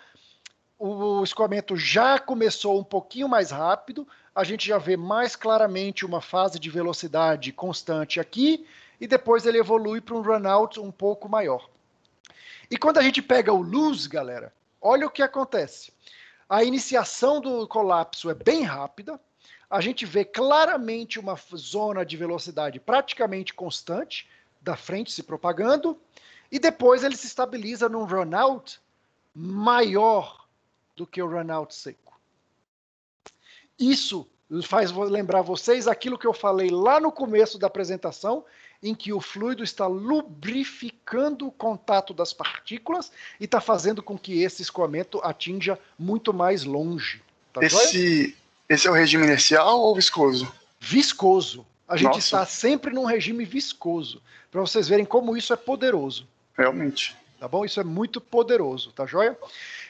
o escoamento já começou um pouquinho mais rápido, a gente já vê mais claramente uma fase de velocidade constante aqui, e depois ele evolui para um runout um pouco maior. E quando a gente pega o luz, galera, olha o que acontece. A iniciação do colapso é bem rápida, a gente vê claramente uma zona de velocidade praticamente constante da frente se propagando, e depois ele se estabiliza num runout maior do que o runout seco. Isso faz lembrar vocês aquilo que eu falei lá no começo da apresentação, em que o fluido está lubrificando o contato das partículas e está fazendo com que esse escoamento atinja muito mais longe. Tá esse, esse é o regime inercial ou viscoso? Viscoso. A gente Nossa. está sempre num regime viscoso, para vocês verem como isso é poderoso. Realmente. Tá bom? Isso é muito poderoso, tá joia?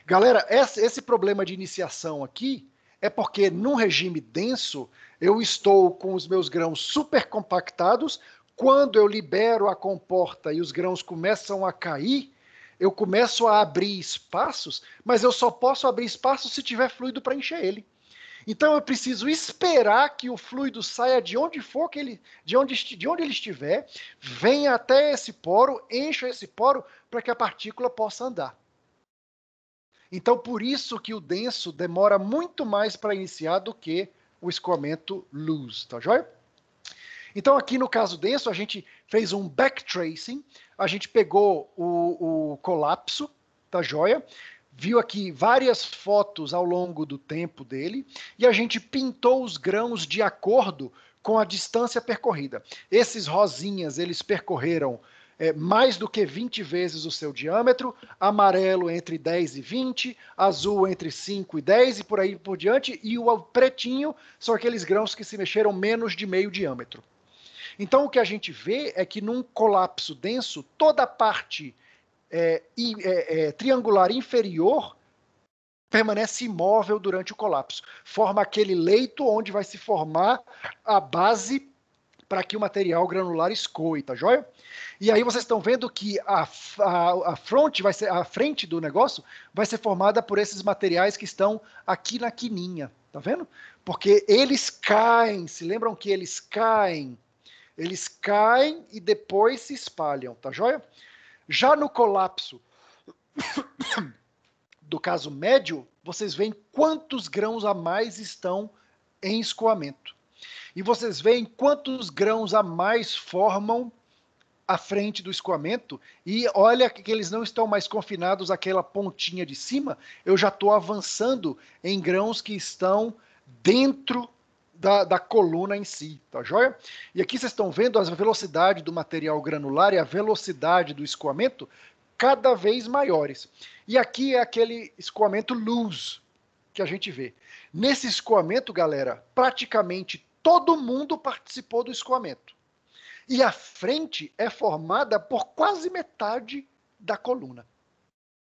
Galera, esse problema de iniciação aqui é porque num regime denso eu estou com os meus grãos super compactados. Quando eu libero a comporta e os grãos começam a cair, eu começo a abrir espaços, mas eu só posso abrir espaço se tiver fluido para encher ele. Então eu preciso esperar que o fluido saia de onde for que ele, de onde, de onde ele estiver, venha até esse poro, encha esse poro para que a partícula possa andar. Então por isso que o denso demora muito mais para iniciar do que o escoamento loose, tá joia? Então, aqui no caso denso, a gente fez um backtracing, a gente pegou o, o colapso, tá joia? viu aqui várias fotos ao longo do tempo dele e a gente pintou os grãos de acordo com a distância percorrida. Esses rosinhas, eles percorreram é, mais do que 20 vezes o seu diâmetro, amarelo entre 10 e 20, azul entre 5 e 10 e por aí por diante, e o pretinho são aqueles grãos que se mexeram menos de meio diâmetro. Então o que a gente vê é que num colapso denso, toda a parte é, é, é, triangular inferior permanece imóvel durante o colapso. Forma aquele leito onde vai se formar a base para que o material granular escoe, tá joia? E aí vocês estão vendo que a, a, a, vai ser, a frente do negócio vai ser formada por esses materiais que estão aqui na quininha, tá vendo? Porque eles caem, se lembram que eles caem? Eles caem e depois se espalham, tá joia? Já no colapso do caso médio, vocês veem quantos grãos a mais estão em escoamento. E vocês veem quantos grãos a mais formam à frente do escoamento. E olha que eles não estão mais confinados àquela pontinha de cima. Eu já estou avançando em grãos que estão dentro da, da, coluna em si, tá joia? E aqui vocês estão vendo a velocidade do material granular e a velocidade do escoamento cada vez maiores. E aqui é aquele escoamento luz que a gente vê. Nesse escoamento, galera, praticamente todo mundo participou do escoamento. E a frente é formada por quase metade da coluna.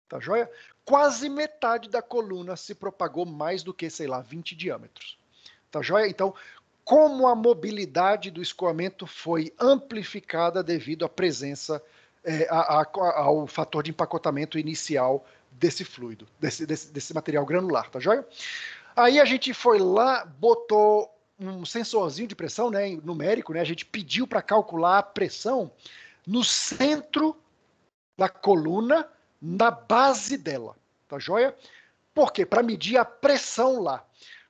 Tá joia? Quase metade da coluna se propagou mais do que, sei lá, 20 diâmetros. Tá joia? Então, como a mobilidade do escoamento foi amplificada devido à presença, é, a, a, ao fator de empacotamento inicial desse fluido, desse, desse, desse material granular, tá joia? Aí a gente foi lá, botou um sensorzinho de pressão, né, numérico, né? A gente pediu para calcular a pressão no centro da coluna, na base dela, tá joia? Por quê? Para medir a pressão lá.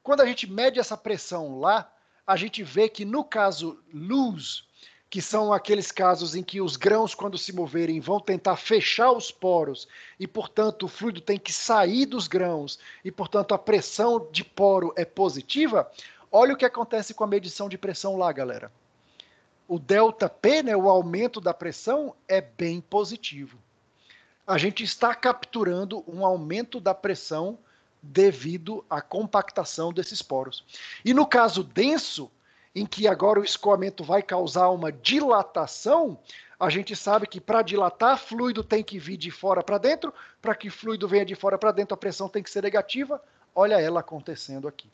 Quando a gente mede essa pressão lá, a gente vê que no caso luz, que são aqueles casos em que os grãos, quando se moverem, vão tentar fechar os poros e, portanto, o fluido tem que sair dos grãos e, portanto, a pressão de poro é positiva. Olha o que acontece com a medição de pressão lá, galera. O delta P, né, o aumento da pressão, é bem positivo. A gente está capturando um aumento da pressão devido à compactação desses poros. E no caso denso, em que agora o escoamento vai causar uma dilatação, a gente sabe que para dilatar, fluido tem que vir de fora para dentro, para que fluido venha de fora para dentro, a pressão tem que ser negativa. Olha ela acontecendo aqui.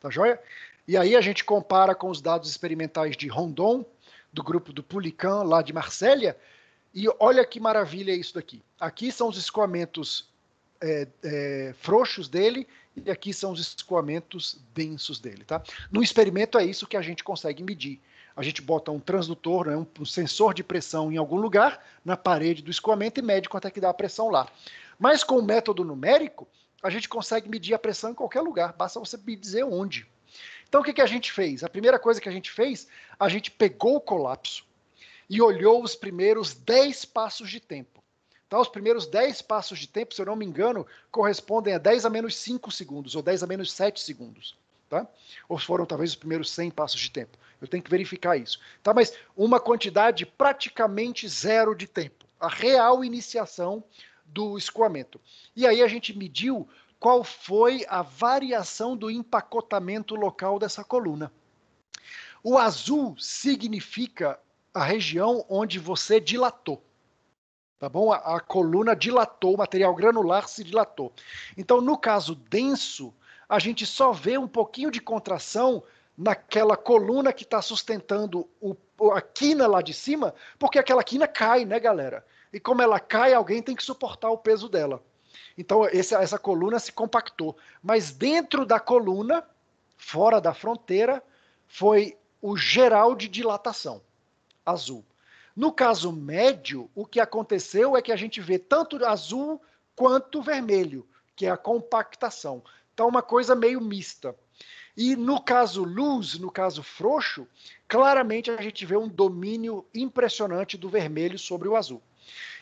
Tá joia? E aí a gente compara com os dados experimentais de Rondon, do grupo do Pulican, lá de Marsella, e olha que maravilha isso daqui. Aqui são os escoamentos é, é, frouxos dele e aqui são os escoamentos densos dele. Tá? No experimento é isso que a gente consegue medir. A gente bota um transdutor, né, um sensor de pressão em algum lugar, na parede do escoamento, e mede quanto é que dá a pressão lá. Mas com o método numérico, a gente consegue medir a pressão em qualquer lugar, basta você me dizer onde. Então o que, que a gente fez? A primeira coisa que a gente fez, a gente pegou o colapso e olhou os primeiros 10 passos de tempo. Tá? Os primeiros 10 passos de tempo, se eu não me engano, correspondem a 10 a menos 5 segundos ou 10 a menos 7 segundos. Tá? Ou foram talvez os primeiros 100 passos de tempo. Eu tenho que verificar isso. Tá? Mas uma quantidade praticamente zero de tempo. A real iniciação do escoamento. E aí a gente mediu qual foi a variação do empacotamento local dessa coluna. O azul significa a região onde você dilatou tá bom? A, a, coluna dilatou, o material granular se dilatou. Então, no caso denso, a gente só vê um pouquinho de contração naquela coluna que está sustentando o, a quina lá de cima, porque aquela quina cai, né, galera? E como ela cai, alguém tem que suportar o peso dela. Então, essa coluna se compactou. Mas dentro da coluna, fora da fronteira, foi o geral de dilatação azul. No caso médio, o que aconteceu é que a gente vê tanto azul quanto vermelho, que é a compactação. Então, uma coisa meio mista. E no caso luz, no caso frouxo, claramente a gente vê um domínio impressionante do vermelho sobre o azul.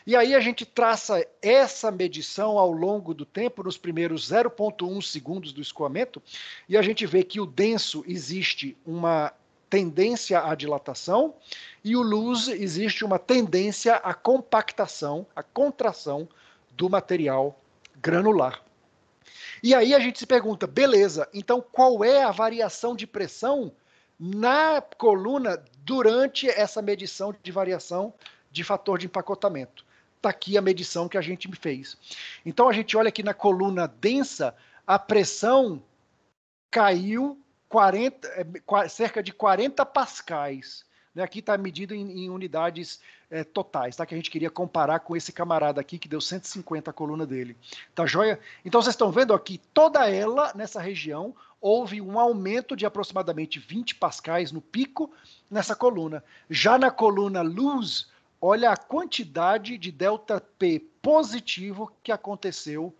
E aí a gente traça essa medição ao longo do tempo, nos primeiros 0,1 segundos do escoamento, e a gente vê que o denso existe uma tendência à dilatação, e o luz existe uma tendência à compactação, à contração do material granular. E aí a gente se pergunta, beleza, então qual é a variação de pressão na coluna durante essa medição de variação de fator de empacotamento? Está aqui a medição que a gente fez. Então a gente olha aqui na coluna densa, a pressão caiu 40, é, cerca de 40 pascais. Né? Aqui está medido em, em unidades é, totais, tá? que a gente queria comparar com esse camarada aqui que deu 150 a coluna dele. Tá joia? Então vocês estão vendo aqui, toda ela nessa região houve um aumento de aproximadamente 20 pascais no pico nessa coluna. Já na coluna luz, olha a quantidade de delta P positivo que aconteceu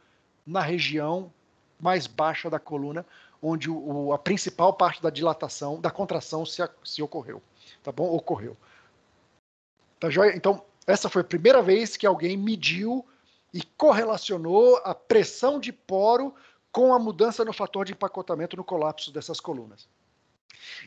na região mais baixa da coluna onde o, a principal parte da dilatação, da contração se, se ocorreu, tá bom? Ocorreu. Tá joia? Então, essa foi a primeira vez que alguém mediu e correlacionou a pressão de poro com a mudança no fator de empacotamento no colapso dessas colunas.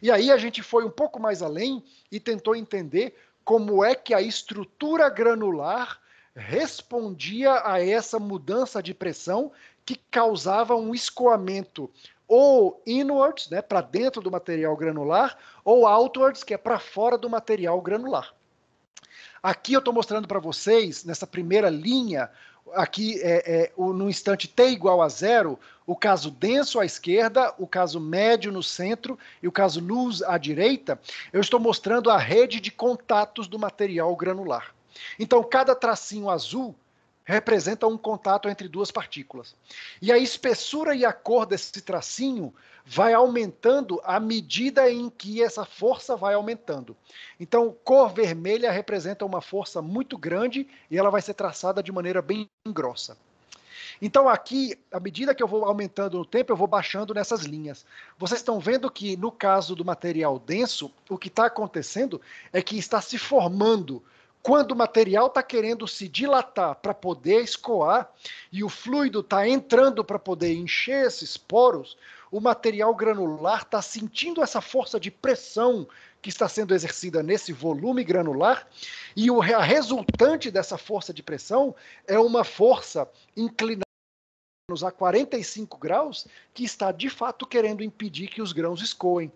E aí a gente foi um pouco mais além e tentou entender como é que a estrutura granular respondia a essa mudança de pressão que causava um escoamento ou inwards, né, para dentro do material granular, ou outwards, que é para fora do material granular. Aqui eu estou mostrando para vocês, nessa primeira linha, aqui é, é, o, no instante t igual a zero, o caso denso à esquerda, o caso médio no centro e o caso luz à direita, eu estou mostrando a rede de contatos do material granular. Então, cada tracinho azul representa um contato entre duas partículas. E a espessura e a cor desse tracinho vai aumentando à medida em que essa força vai aumentando. Então, cor vermelha representa uma força muito grande e ela vai ser traçada de maneira bem grossa. Então, aqui, à medida que eu vou aumentando o tempo, eu vou baixando nessas linhas. Vocês estão vendo que, no caso do material denso, o que está acontecendo é que está se formando quando o material está querendo se dilatar para poder escoar e o fluido está entrando para poder encher esses poros, o material granular está sentindo essa força de pressão que está sendo exercida nesse volume granular, e o, a resultante dessa força de pressão é uma força inclinada a 45 graus que está de fato querendo impedir que os grãos escoem.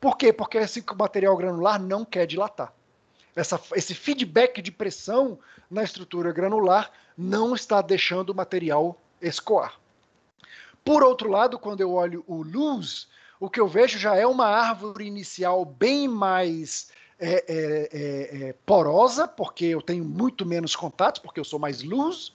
Por quê? Porque esse material granular não quer dilatar essa, esse feedback de pressão na estrutura granular não está deixando o material escoar. Por outro lado, quando eu olho o luz, o que eu vejo já é uma árvore inicial bem mais é, é, é, é porosa, porque eu tenho muito menos contatos, porque eu sou mais luz,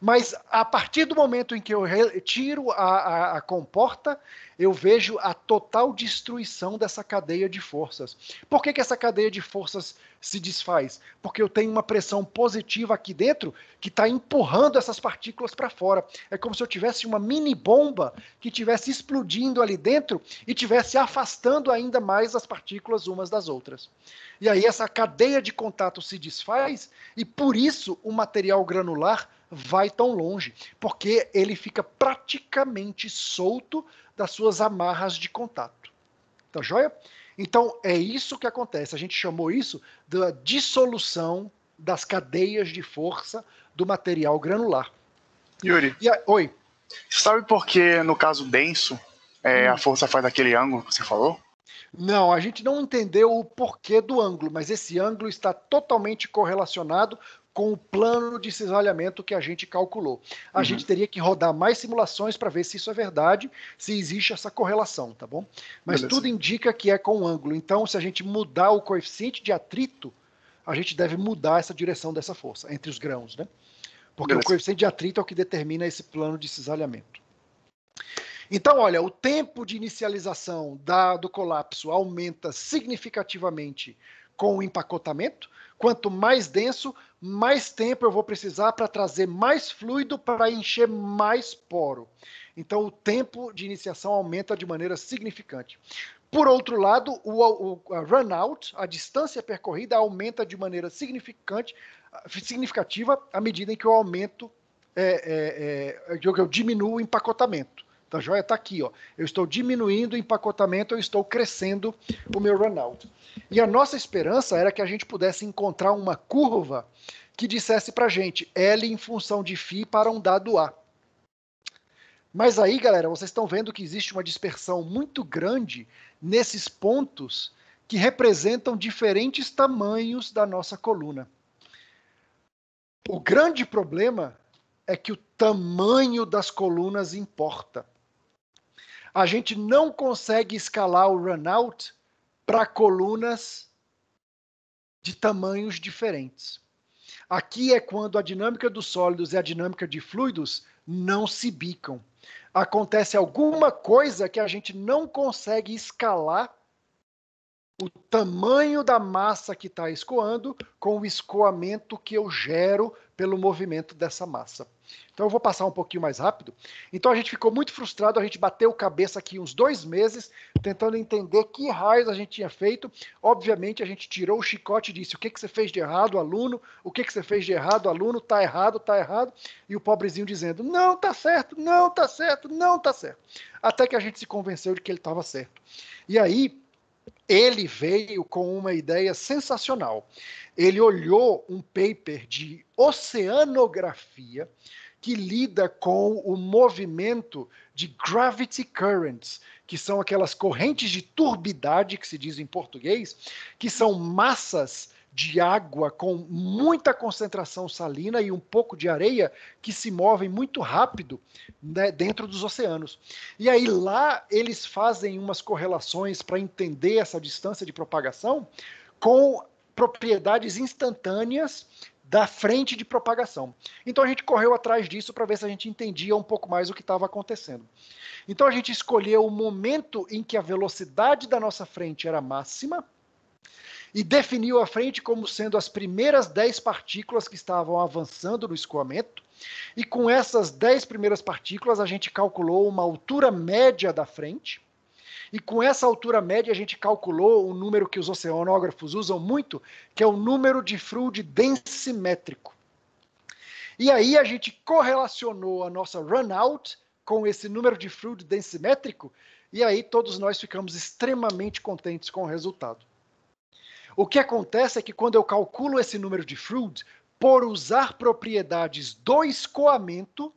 mas a partir do momento em que eu retiro a, a, a comporta, eu vejo a total destruição dessa cadeia de forças. Por que, que essa cadeia de forças se desfaz, porque eu tenho uma pressão positiva aqui dentro que está empurrando essas partículas para fora. É como se eu tivesse uma mini bomba que estivesse explodindo ali dentro e tivesse afastando ainda mais as partículas umas das outras. E aí essa cadeia de contato se desfaz e por isso o material granular vai tão longe, porque ele fica praticamente solto das suas amarras de contato. Tá joia? Então, é isso que acontece. A gente chamou isso da dissolução das cadeias de força do material granular. Yuri. A... Oi. Sabe por que, no caso denso, é, hum. a força faz aquele ângulo que você falou? Não, a gente não entendeu o porquê do ângulo, mas esse ângulo está totalmente correlacionado com o plano de cisalhamento que a gente calculou. A uhum. gente teria que rodar mais simulações para ver se isso é verdade, se existe essa correlação, tá bom? Mas Beleza. tudo indica que é com ângulo. Então, se a gente mudar o coeficiente de atrito, a gente deve mudar essa direção dessa força entre os grãos, né? Porque Beleza. o coeficiente de atrito é o que determina esse plano de cisalhamento. Então, olha, o tempo de inicialização da, do colapso aumenta significativamente com o empacotamento. Quanto mais denso, mais tempo eu vou precisar para trazer mais fluido para encher mais poro. Então, o tempo de iniciação aumenta de maneira significante. Por outro lado, o, o a run out, a distância percorrida, aumenta de maneira significante, significativa à medida em que eu aumento, é, é, é, eu, eu diminuo o empacotamento. Tá joia? Tá aqui, ó. Eu estou diminuindo o empacotamento, eu estou crescendo o meu runout. E a nossa esperança era que a gente pudesse encontrar uma curva que dissesse pra gente L em função de φ para um dado A. Mas aí, galera, vocês estão vendo que existe uma dispersão muito grande nesses pontos que representam diferentes tamanhos da nossa coluna. O grande problema é que o tamanho das colunas importa a gente não consegue escalar o runout para colunas de tamanhos diferentes. Aqui é quando a dinâmica dos sólidos e a dinâmica de fluidos não se bicam. Acontece alguma coisa que a gente não consegue escalar o tamanho da massa que está escoando com o escoamento que eu gero pelo movimento dessa massa. Então eu vou passar um pouquinho mais rápido. Então a gente ficou muito frustrado, a gente bateu cabeça aqui uns dois meses tentando entender que raios a gente tinha feito. Obviamente a gente tirou o chicote e disse o que, que você fez de errado, aluno, o que, que você fez de errado, aluno, tá errado, tá errado. E o pobrezinho dizendo, não tá certo, não tá certo, não tá certo. Até que a gente se convenceu de que ele estava certo. E aí ele veio com uma ideia sensacional. Ele olhou um paper de oceanografia que lida com o movimento de gravity currents, que são aquelas correntes de turbidade, que se diz em português, que são massas de água com muita concentração salina e um pouco de areia que se movem muito rápido né, dentro dos oceanos. E aí lá eles fazem umas correlações para entender essa distância de propagação com propriedades instantâneas da frente de propagação. Então a gente correu atrás disso para ver se a gente entendia um pouco mais o que estava acontecendo. Então a gente escolheu o momento em que a velocidade da nossa frente era máxima e definiu a frente como sendo as primeiras 10 partículas que estavam avançando no escoamento. E com essas 10 primeiras partículas, a gente calculou uma altura média da frente. E com essa altura média, a gente calculou o número que os oceanógrafos usam muito, que é o número de Froude densimétrico. E aí a gente correlacionou a nossa runout com esse número de Froude densimétrico, e aí todos nós ficamos extremamente contentes com o resultado. O que acontece é que quando eu calculo esse número de Froude, por usar propriedades do escoamento,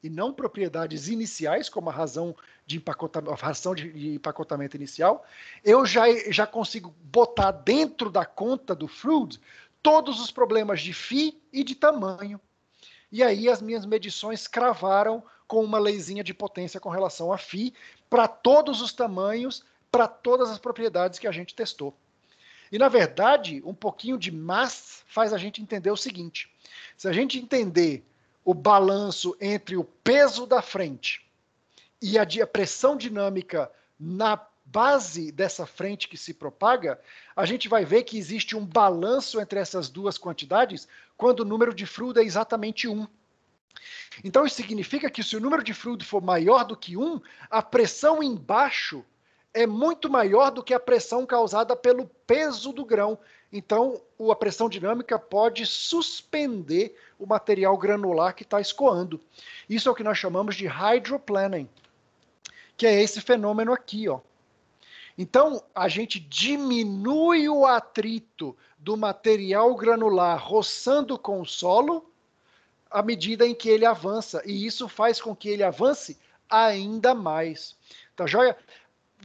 e não propriedades iniciais, como a razão de empacotamento, a razão de empacotamento inicial, eu já, já consigo botar dentro da conta do Froude todos os problemas de FI e de tamanho. E aí as minhas medições cravaram com uma leizinha de potência com relação a FI para todos os tamanhos, para todas as propriedades que a gente testou. E, na verdade, um pouquinho de mas faz a gente entender o seguinte: se a gente entender o balanço entre o peso da frente e a pressão dinâmica na base dessa frente que se propaga, a gente vai ver que existe um balanço entre essas duas quantidades quando o número de Froude é exatamente 1. Então, isso significa que se o número de Froude for maior do que 1, a pressão embaixo é muito maior do que a pressão causada pelo peso do grão. Então, a pressão dinâmica pode suspender o material granular que está escoando. Isso é o que nós chamamos de hydroplaning, que é esse fenômeno aqui, ó. Então, a gente diminui o atrito do material granular roçando com o solo à medida em que ele avança, e isso faz com que ele avance ainda mais. Tá joia?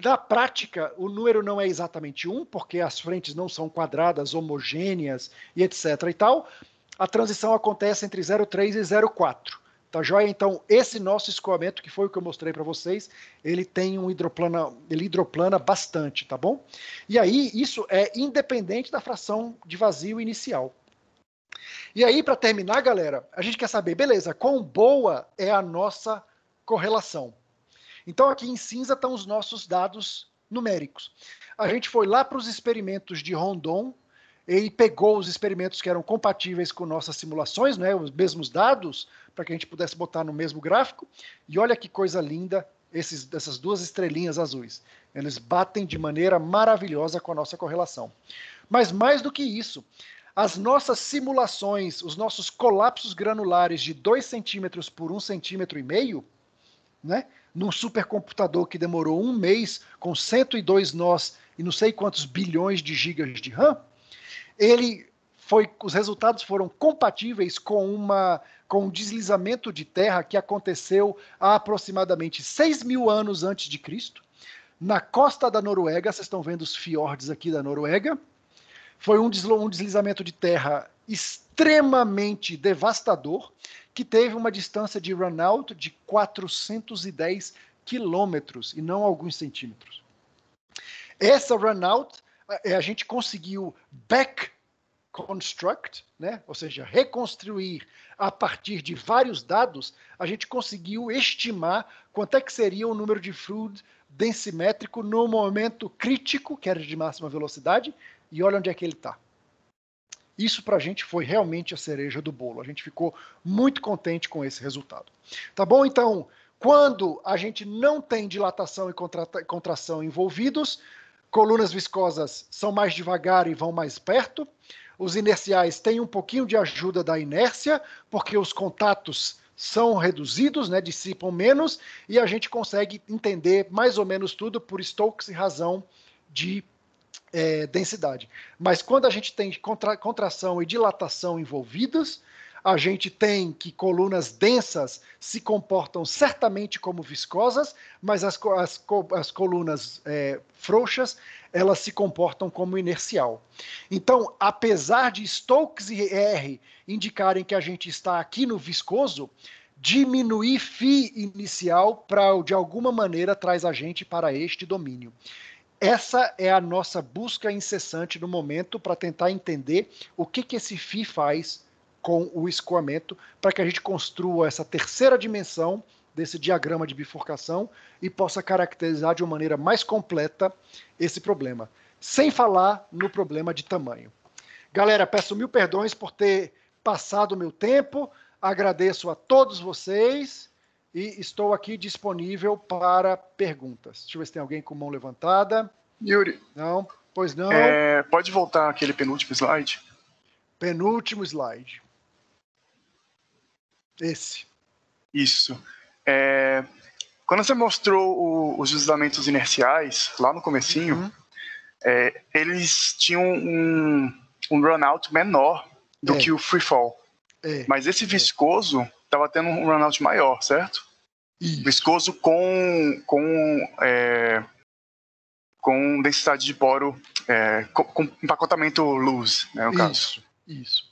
Na prática, o número não é exatamente um, porque as frentes não são quadradas, homogêneas e etc. e tal. A transição acontece entre 0,3 e 0,4. Tá joia? Então, esse nosso escoamento, que foi o que eu mostrei para vocês, ele tem um hidroplana, ele hidroplana bastante, tá bom? E aí, isso é independente da fração de vazio inicial. E aí, para terminar, galera, a gente quer saber, beleza, quão boa é a nossa correlação? Então, aqui em cinza estão os nossos dados numéricos. A gente foi lá para os experimentos de Rondon e pegou os experimentos que eram compatíveis com nossas simulações, né, os mesmos dados, para que a gente pudesse botar no mesmo gráfico. E olha que coisa linda esses, essas duas estrelinhas azuis. Eles batem de maneira maravilhosa com a nossa correlação. Mas mais do que isso, as nossas simulações, os nossos colapsos granulares de 2 centímetros por 1,5 um centímetro e meio, né? num supercomputador que demorou um mês, com 102 nós e não sei quantos bilhões de gigas de RAM, ele foi, os resultados foram compatíveis com, uma, com um deslizamento de terra que aconteceu há aproximadamente 6 mil anos antes de Cristo, na costa da Noruega, vocês estão vendo os fiordes aqui da Noruega, foi um, deslizamento de terra extremamente devastador que teve uma distância de runout de 410 quilômetros e não alguns centímetros. Essa runout eh, a gente conseguiu back construct, né? ou seja, reconstruir a partir de vários dados, a gente conseguiu estimar quanto é que seria o número de fluid densimétrico no momento crítico, que era de máxima velocidade, e olha onde é que ele está. Isso para a gente foi realmente a cereja do bolo. A gente ficou muito contente com esse resultado. Tá bom? Então, quando a gente não tem dilatação e contração envolvidos, colunas viscosas são mais devagar e vão mais perto. Os inerciais têm um pouquinho de ajuda da inércia, porque os contatos são reduzidos, né, dissipam menos, e a gente consegue entender mais ou menos tudo por Stokes e razão de é, densidade. Mas quando a gente tem contra, contração e dilatação envolvidas, a gente tem que colunas densas se comportam certamente como viscosas, mas as, as, as colunas é, frouxas elas se comportam como inercial. Então, apesar de Stokes e R indicarem que a gente está aqui no viscoso, diminuir φ inicial para de alguma maneira traz a gente para este domínio. Essa é a nossa busca incessante no momento para tentar entender o que, que esse FI faz com o escoamento para que a gente construa essa terceira dimensão desse diagrama de bifurcação e possa caracterizar de uma maneira mais completa esse problema, sem falar no problema de tamanho. Galera, peço mil perdões por ter passado o meu tempo, agradeço a todos vocês e estou aqui disponível para perguntas. Deixa eu ver se tem alguém com mão levantada. Yuri. Não, pois não. É, pode voltar aquele penúltimo slide? Penúltimo slide. Esse. Isso. É, quando você mostrou o, os deslizamentos inerciais, lá no comecinho, uhum. é, eles tinham um, um runout menor do é. que o free fall. É. Mas esse é. viscoso estava tendo um runout maior, certo? Isso. Viscoso com, com, é, com densidade de boro, é, com, com, empacotamento loose, né, no caso. Isso, isso.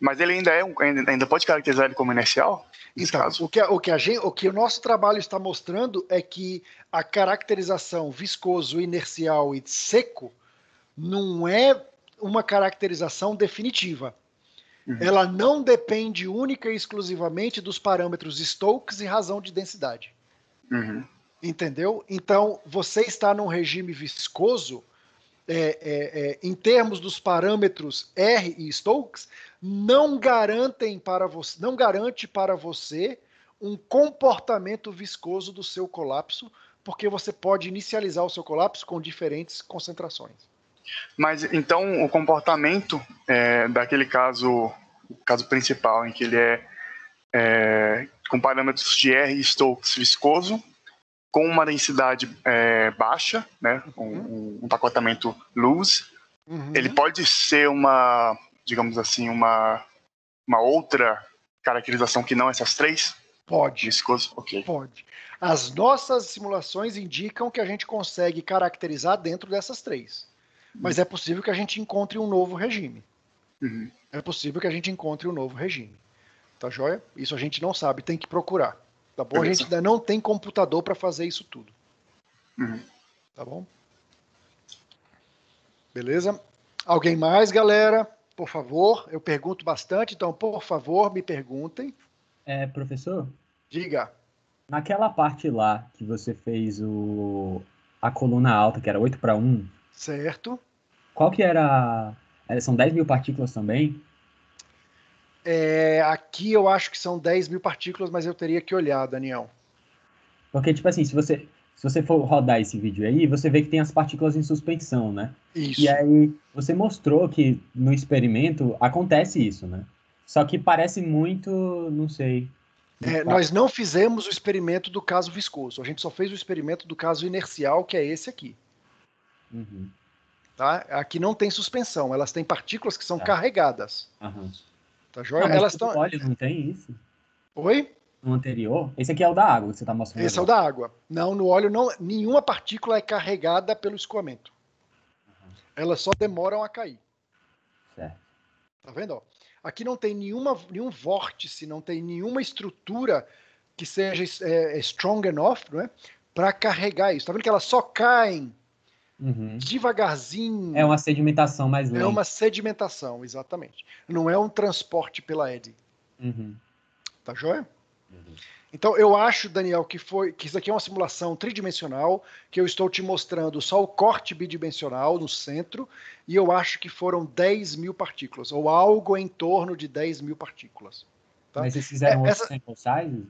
Mas ele ainda, é um, ainda, pode caracterizar ele como inercial? Então, caso. O, que, o, que gente, o que o nosso trabalho está mostrando é que a caracterização viscoso, inercial e seco não é uma caracterização definitiva. Uhum. Ela não depende única e exclusivamente dos parâmetros Stokes e razão de densidade. Uhum. Entendeu? Então, você está num regime viscoso, é, é, é, em termos dos parâmetros R e Stokes, não garantem para você, não garante para você um comportamento viscoso do seu colapso, porque você pode inicializar o seu colapso com diferentes concentrações. Mas então o comportamento é, daquele caso, caso principal, em que ele é, é com parâmetros de R Stokes viscoso, com uma densidade é, baixa, né, um, um pacotamento loose, uhum. ele pode ser uma, digamos assim, uma, uma outra caracterização que não essas três? Pode. Viscoso? Ok. Pode. As nossas simulações indicam que a gente consegue caracterizar dentro dessas três mas é possível que a gente encontre um novo regime. Uhum. É possível que a gente encontre um novo regime. Tá joia? Isso a gente não sabe, tem que procurar. Tá bom? A gente ainda não tem computador para fazer isso tudo. Uhum. Tá bom? Beleza? Alguém mais, galera? Por favor, eu pergunto bastante, então, por favor, me perguntem. É, professor? Diga. Naquela parte lá que você fez o a coluna alta, que era 8 para 1. Certo. Qual que era. Eh, são 10 mil partículas também? É, aqui eu acho que são 10 mil partículas, mas eu teria que olhar, Daniel. Porque, tipo assim, se você, se você for rodar esse vídeo aí, você vê que tem as partículas em suspensão, né? Isso. E aí você mostrou que no experimento acontece isso, né? Só que parece muito, não sei. É, nós não fizemos o experimento do caso viscoso, a gente só fez o experimento do caso inercial, que é esse aqui. Uhum. Tá? Aqui não tem suspensão, elas têm partículas que são tá. carregadas. Uhum. Tá joia? Não, elas estão. Óleo não tem isso? Oi? No anterior? Esse aqui é o da água que você está mostrando. Esse agora. é o da água. Não, no óleo não, nenhuma partícula é carregada pelo escoamento. Uhum. Elas só demoram a cair. Certo. Tá vendo? Ó? Aqui não tem nenhuma, nenhum vórtice, não tem nenhuma estrutura que seja é, é strong enough, não é? Para carregar isso. Tá vendo que elas só caem Uhum. Devagarzinho. É uma sedimentação mais lenta. É uma sedimentação, exatamente. Não é um transporte pela eddy. Uhum. Tá joia? Uhum. Então eu acho, Daniel, que foi que isso aqui é uma simulação tridimensional, que eu estou te mostrando só o corte bidimensional no centro, e eu acho que foram 10 mil partículas, ou algo em torno de 10 mil partículas. Tá? Mas vocês fizeram é, essa... sample size?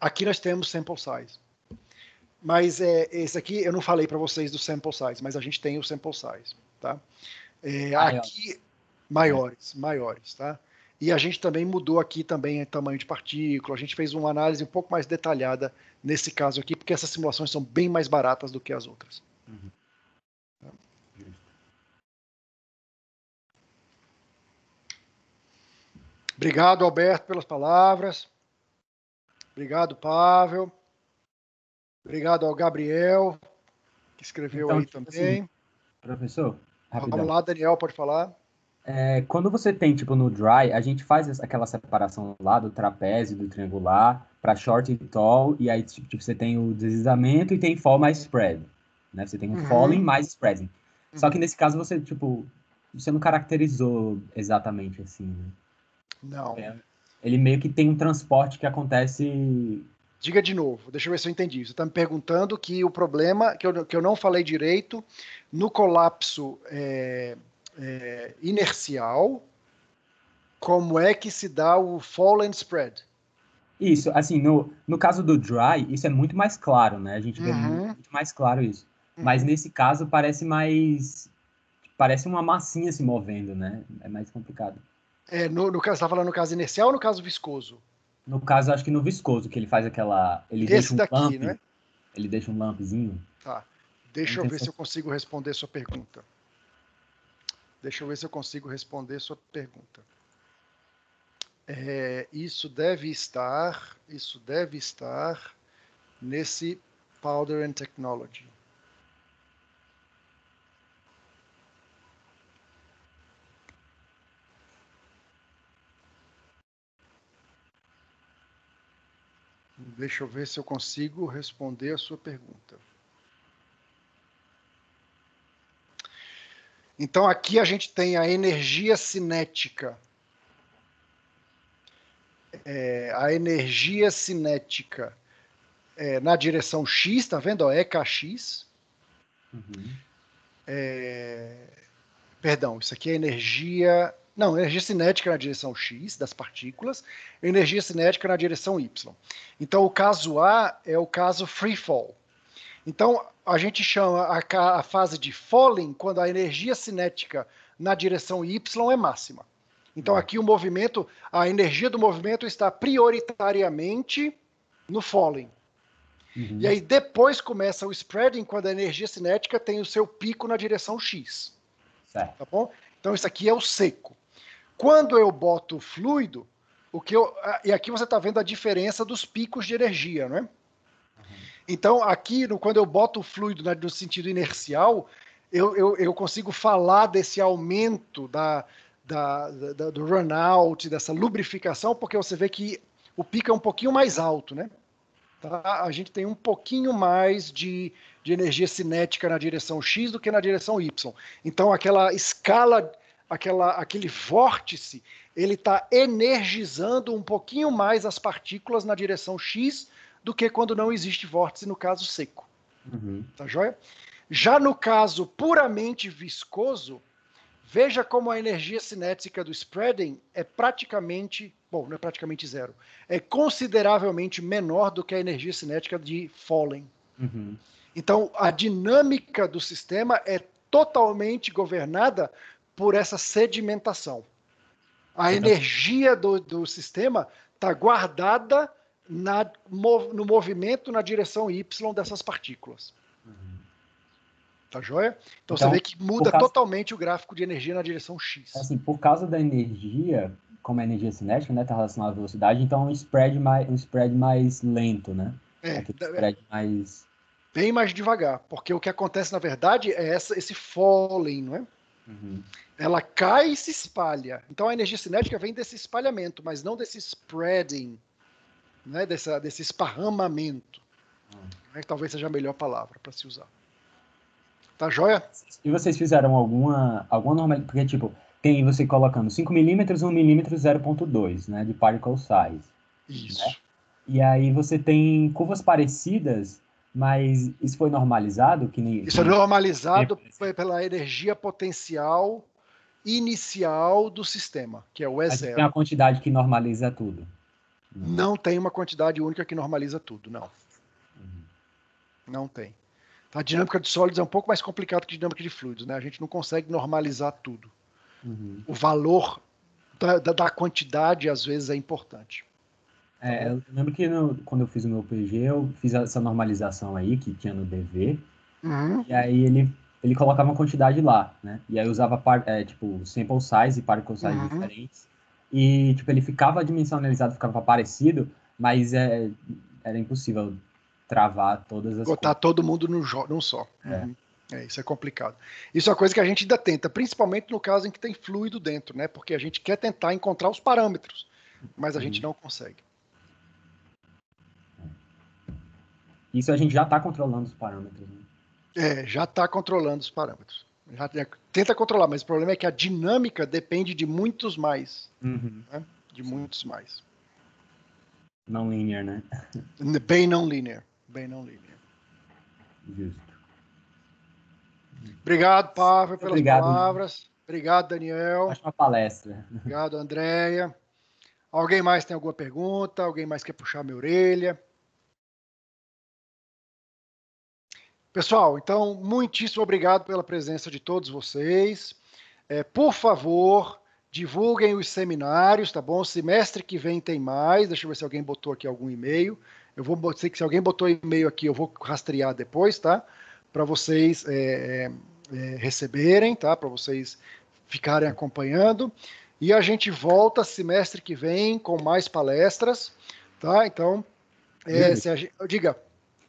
Aqui nós temos sample size. Mas é, esse aqui eu não falei para vocês do sample size, mas a gente tem o sample size, tá? É, Aqui maiores, maiores, tá? E a gente também mudou aqui também o tamanho de partícula. A gente fez uma análise um pouco mais detalhada nesse caso aqui, porque essas simulações são bem mais baratas do que as outras. Uhum. Obrigado, Alberto, pelas palavras. Obrigado, Pavel. Obrigado ao Gabriel, que escreveu então, aí tipo também. Assim, professor, rapidão. Vamos lá, Daniel, pode falar. É, quando você tem, tipo, no dry, a gente faz aquela separação lá do trapézio, do triangular, para short e tall, e aí tipo, tipo, você tem o deslizamento e tem fall mais spread. Né? Você tem um uhum. falling mais spreading. Uhum. Só que nesse caso você, tipo, você não caracterizou exatamente assim, né? Não. É, ele meio que tem um transporte que acontece Diga de novo, deixa eu ver se eu entendi. Você está me perguntando que o problema, que eu, que eu não falei direito, no colapso é, é, inercial, como é que se dá o fall and spread? Isso, assim, no, no caso do dry, isso é muito mais claro, né? A gente vê uhum. muito, muito, mais claro isso. Uhum. Mas nesse caso parece mais. Parece uma massinha se movendo, né? É mais complicado. É, no, no caso, você está falando no caso inercial ou no caso viscoso? No caso, acho que no viscoso, que ele faz aquela. Ele Esse deixa um daqui, lamp, né? Ele deixa um lampzinho. Tá. Deixa eu ver se eu consigo responder sua pergunta. Deixa eu ver se eu consigo responder sua pergunta. É, isso deve estar, isso deve estar nesse Powder and Technology. Deixa eu ver se eu consigo responder a sua pergunta. Então aqui a gente tem a energia cinética. É, a energia cinética é, na direção X, está vendo? É EKX. Uhum. É, perdão, isso aqui é energia não, energia cinética na direção X das partículas, energia cinética na direção Y. Então, o caso A é o caso free fall. Então, a gente chama a, a fase de falling quando a energia cinética na direção Y é máxima. Então, uhum. aqui o movimento, a energia do movimento está prioritariamente no falling. Uhum. E aí depois começa o spreading quando a energia cinética tem o seu pico na direção X. Certo. Tá bom? Então isso aqui é o seco. Quando eu boto fluido, o que eu, e aqui você está vendo a diferença dos picos de energia, não é? Então, aqui, no, quando eu boto o fluido né, no sentido inercial, eu, eu, eu consigo falar desse aumento da, da, da, do runout, dessa lubrificação, porque você vê que o pico é um pouquinho mais alto, né? Tá? A gente tem um pouquinho mais de, de energia cinética na direção X do que na direção Y. Então, aquela escala aquela, aquele vórtice, ele está energizando um pouquinho mais as partículas na direção X do que quando não existe vórtice, no caso seco. Uhum. Tá joia? Já no caso puramente viscoso, veja como a energia cinética do spreading é praticamente, bom, não é praticamente zero, é consideravelmente menor do que a energia cinética de falling. Uhum. Então, a dinâmica do sistema é totalmente governada por essa sedimentação. A energia do, do sistema está guardada na, no movimento na direção Y dessas partículas. Uhum. Tá joia? Então, então, você vê que muda causa... totalmente o gráfico de energia na direção X. É assim, por causa da energia, como a é energia cinética, né, tá relacionada à velocidade, então é um spread mais, um spread mais lento, né? É, spread mais bem mais devagar, porque o que acontece na verdade é essa, esse falling, não é? Uhum. Ela cai e se espalha. Então a energia cinética vem desse espalhamento, mas não desse spreading, né? Dessa, desse esparramamento. Uhum. Né? Talvez seja a melhor palavra para se usar. Tá joia? E vocês fizeram alguma, alguma normalidade? Porque, tipo, tem você colocando 5mm, 1mm, 0.2, né? De particle size. Isso. Né? E aí você tem curvas parecidas mas isso foi normalizado? Que nem, isso que... normalizado é. pela energia potencial inicial do sistema, que é o E0. Mas tem uma quantidade que normaliza tudo. Não. não tem uma quantidade única que normaliza tudo, não. Uhum. Não tem. A dinâmica de sólidos é um pouco mais complicada que a dinâmica de fluidos, né? A gente não consegue normalizar tudo. Uhum. O valor da, da, da, quantidade, às vezes, é importante. É, tá eu lembro que no, quando eu fiz o meu PG, eu fiz essa normalização aí, que tinha no DV, uhum. e aí ele, ele colocava uma quantidade lá, né? E aí usava, par, é, tipo, sample size e particle size uhum. diferentes, e, tipo, ele ficava dimensionalizado, ficava parecido, mas é, era impossível travar todas as Botar todo mundo num, só. É. Uhum. É, isso é complicado. Isso é uma coisa que a gente ainda tenta, principalmente no caso em que tem fluido dentro, né? Porque a gente quer tentar encontrar os parâmetros, mas a uhum. gente não consegue. Isso a gente já está controlando os parâmetros. Né? É, já está controlando os parâmetros. Já, tenta controlar, mas o problema é que a dinâmica depende de muitos mais. Uhum. Né? De muitos mais. Não linear, né? Bem não linear. Bem não linear. Justo. Obrigado, Pavel, pelas Obrigado. palavras. Obrigado, Daniel. Ótima palestra. Obrigado, Andréia. Alguém mais tem alguma pergunta? Alguém mais quer puxar minha orelha? Pessoal, então, muitíssimo obrigado pela presença de todos vocês. É, por favor, divulguem os seminários, tá bom? Semestre que vem tem mais. Deixa eu ver se alguém botou aqui algum e-mail. Eu vou botar, se alguém botou e-mail aqui, eu vou rastrear depois, tá? Para vocês é, é, é, receberem, tá? Para vocês ficarem acompanhando. E a gente volta semestre que vem com mais palestras, tá? Então, é, a, diga.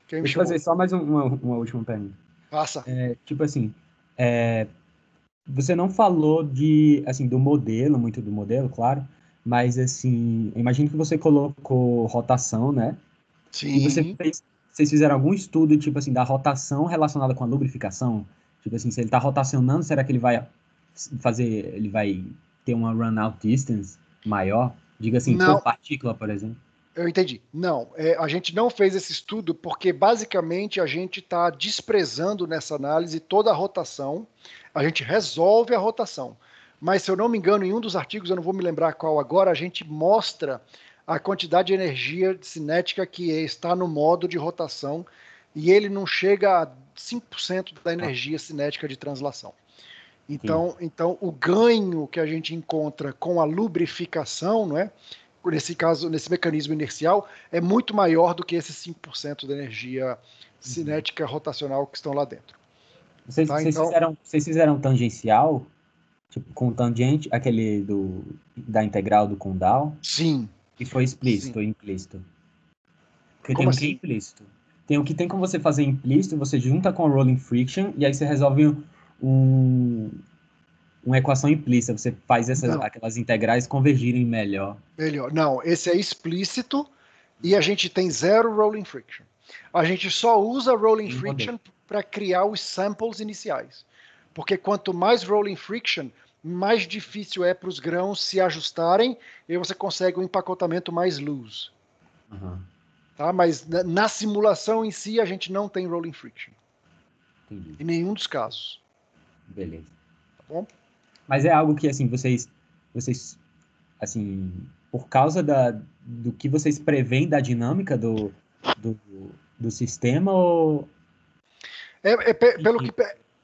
Quem Deixa eu fazer só mais uma, uma última pergunta. Passa. É, tipo assim, é, você não falou de, assim, do modelo, muito do modelo, claro, mas assim, imagino que você colocou rotação, né? Sim. E você fez, vocês fizeram algum estudo, tipo assim, da rotação relacionada com a lubrificação? Tipo assim, se ele está rotacionando, será que ele vai fazer, ele vai ter uma run out distance maior? Diga assim, não. por partícula, por exemplo. Eu entendi. Não, é, a gente não fez esse estudo porque basicamente a gente está desprezando nessa análise toda a rotação. A gente resolve a rotação. Mas se eu não me engano, em um dos artigos, eu não vou me lembrar qual agora, a gente mostra a quantidade de energia cinética que está no modo de rotação e ele não chega a 5% da energia cinética de translação. Então, então, o ganho que a gente encontra com a lubrificação, não é? nesse caso, nesse mecanismo inercial, é muito maior do que esses 5% da energia uhum. cinética rotacional que estão lá dentro. Vocês, tá, vocês então... fizeram, vocês fizeram tangencial? Tipo, com tangente, aquele do, da integral do condal? Sim. E foi explícito, Sim. implícito. Porque Como tem assim? que é assim? implícito. Tem o que tem como você fazer implícito, você junta com o rolling friction, e aí você resolve um, uma equação implícita, você faz essas, aquelas integrais convergirem melhor. Melhor. Não, esse é explícito e a gente tem zero rolling friction. A gente só usa rolling friction para criar os samples iniciais. Porque quanto mais rolling friction, mais difícil é para os grãos se ajustarem e você consegue um empacotamento mais loose. Uhum. Tá? Mas na, na simulação em si, a gente não tem rolling friction. Entendi. Em nenhum dos casos. Beleza. Tá bom? Mas é algo que, assim, vocês, vocês assim, por causa da, do que vocês preveem da dinâmica do, do, do sistema ou... É, é pelo que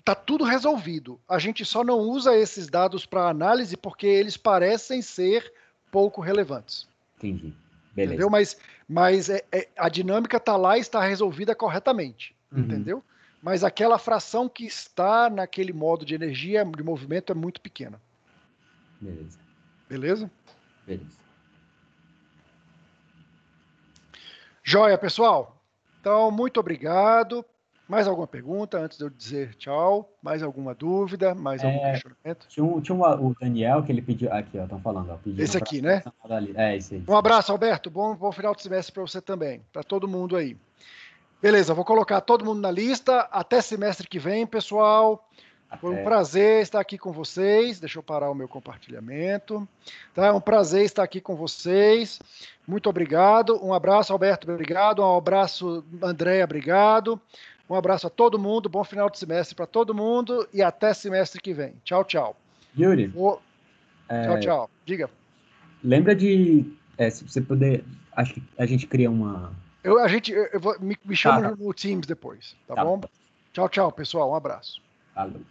tá tudo resolvido. A gente só não usa esses dados para análise porque eles parecem ser pouco relevantes. Entendi. Beleza. Entendeu? Mas, mas é, é, a dinâmica está lá e está resolvida corretamente. Uhum. Entendeu? mas aquela fração que está naquele modo de energia, de movimento, é muito pequena. Beleza. Beleza? Beleza. Joia, pessoal. Então, muito obrigado. Mais alguma pergunta antes de eu dizer tchau? Mais alguma dúvida? Mais é, algum questionamento? Tinha, um, tinha um, o Daniel que ele pediu. Aqui, ó, estão falando. Ó, esse aqui, né? É, esse aí. Um abraço, Alberto. Bom, bom final de semestre para você também. Para todo mundo aí. Beleza, vou colocar todo mundo na lista. Até semestre que vem, pessoal. Até. Foi um prazer estar aqui com vocês. Deixa eu parar o meu compartilhamento. Tá? É um prazer estar aqui com vocês. Muito obrigado. Um abraço, Alberto. Obrigado. Um abraço, Andréia. Obrigado. Um abraço a todo mundo. Bom final de semestre para todo mundo. E até semestre que vem. Tchau, tchau. Yuri. O... É... Tchau, tchau. Diga. Lembra de. É, se você puder. Acho que a gente cria uma, eu, a gente, eu, eu me, me chama tá, tá. no Teams depois, tá, tá bom? Tchau, tchau, pessoal. Um abraço. Falou.